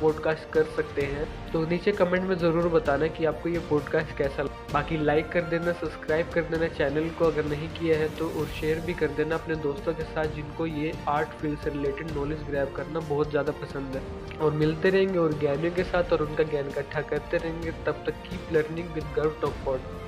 पॉडकास्ट कर सकते हैं तो नीचे कमेंट में ज़रूर बताना कि आपको ये पॉडकास्ट कैसा लगा बाकी लाइक कर देना सब्सक्राइब कर देना चैनल को अगर नहीं किया है तो और शेयर भी कर देना अपने दोस्तों के साथ जिनको ये आर्ट फील्ड से रिलेटेड नॉलेज ग्रैब करना बहुत ज़्यादा पसंद है और मिलते रहेंगे और ज्ञानियों के साथ और उनका ज्ञान इकट्ठा करते रहेंगे तब तक keep learning with Garv top pod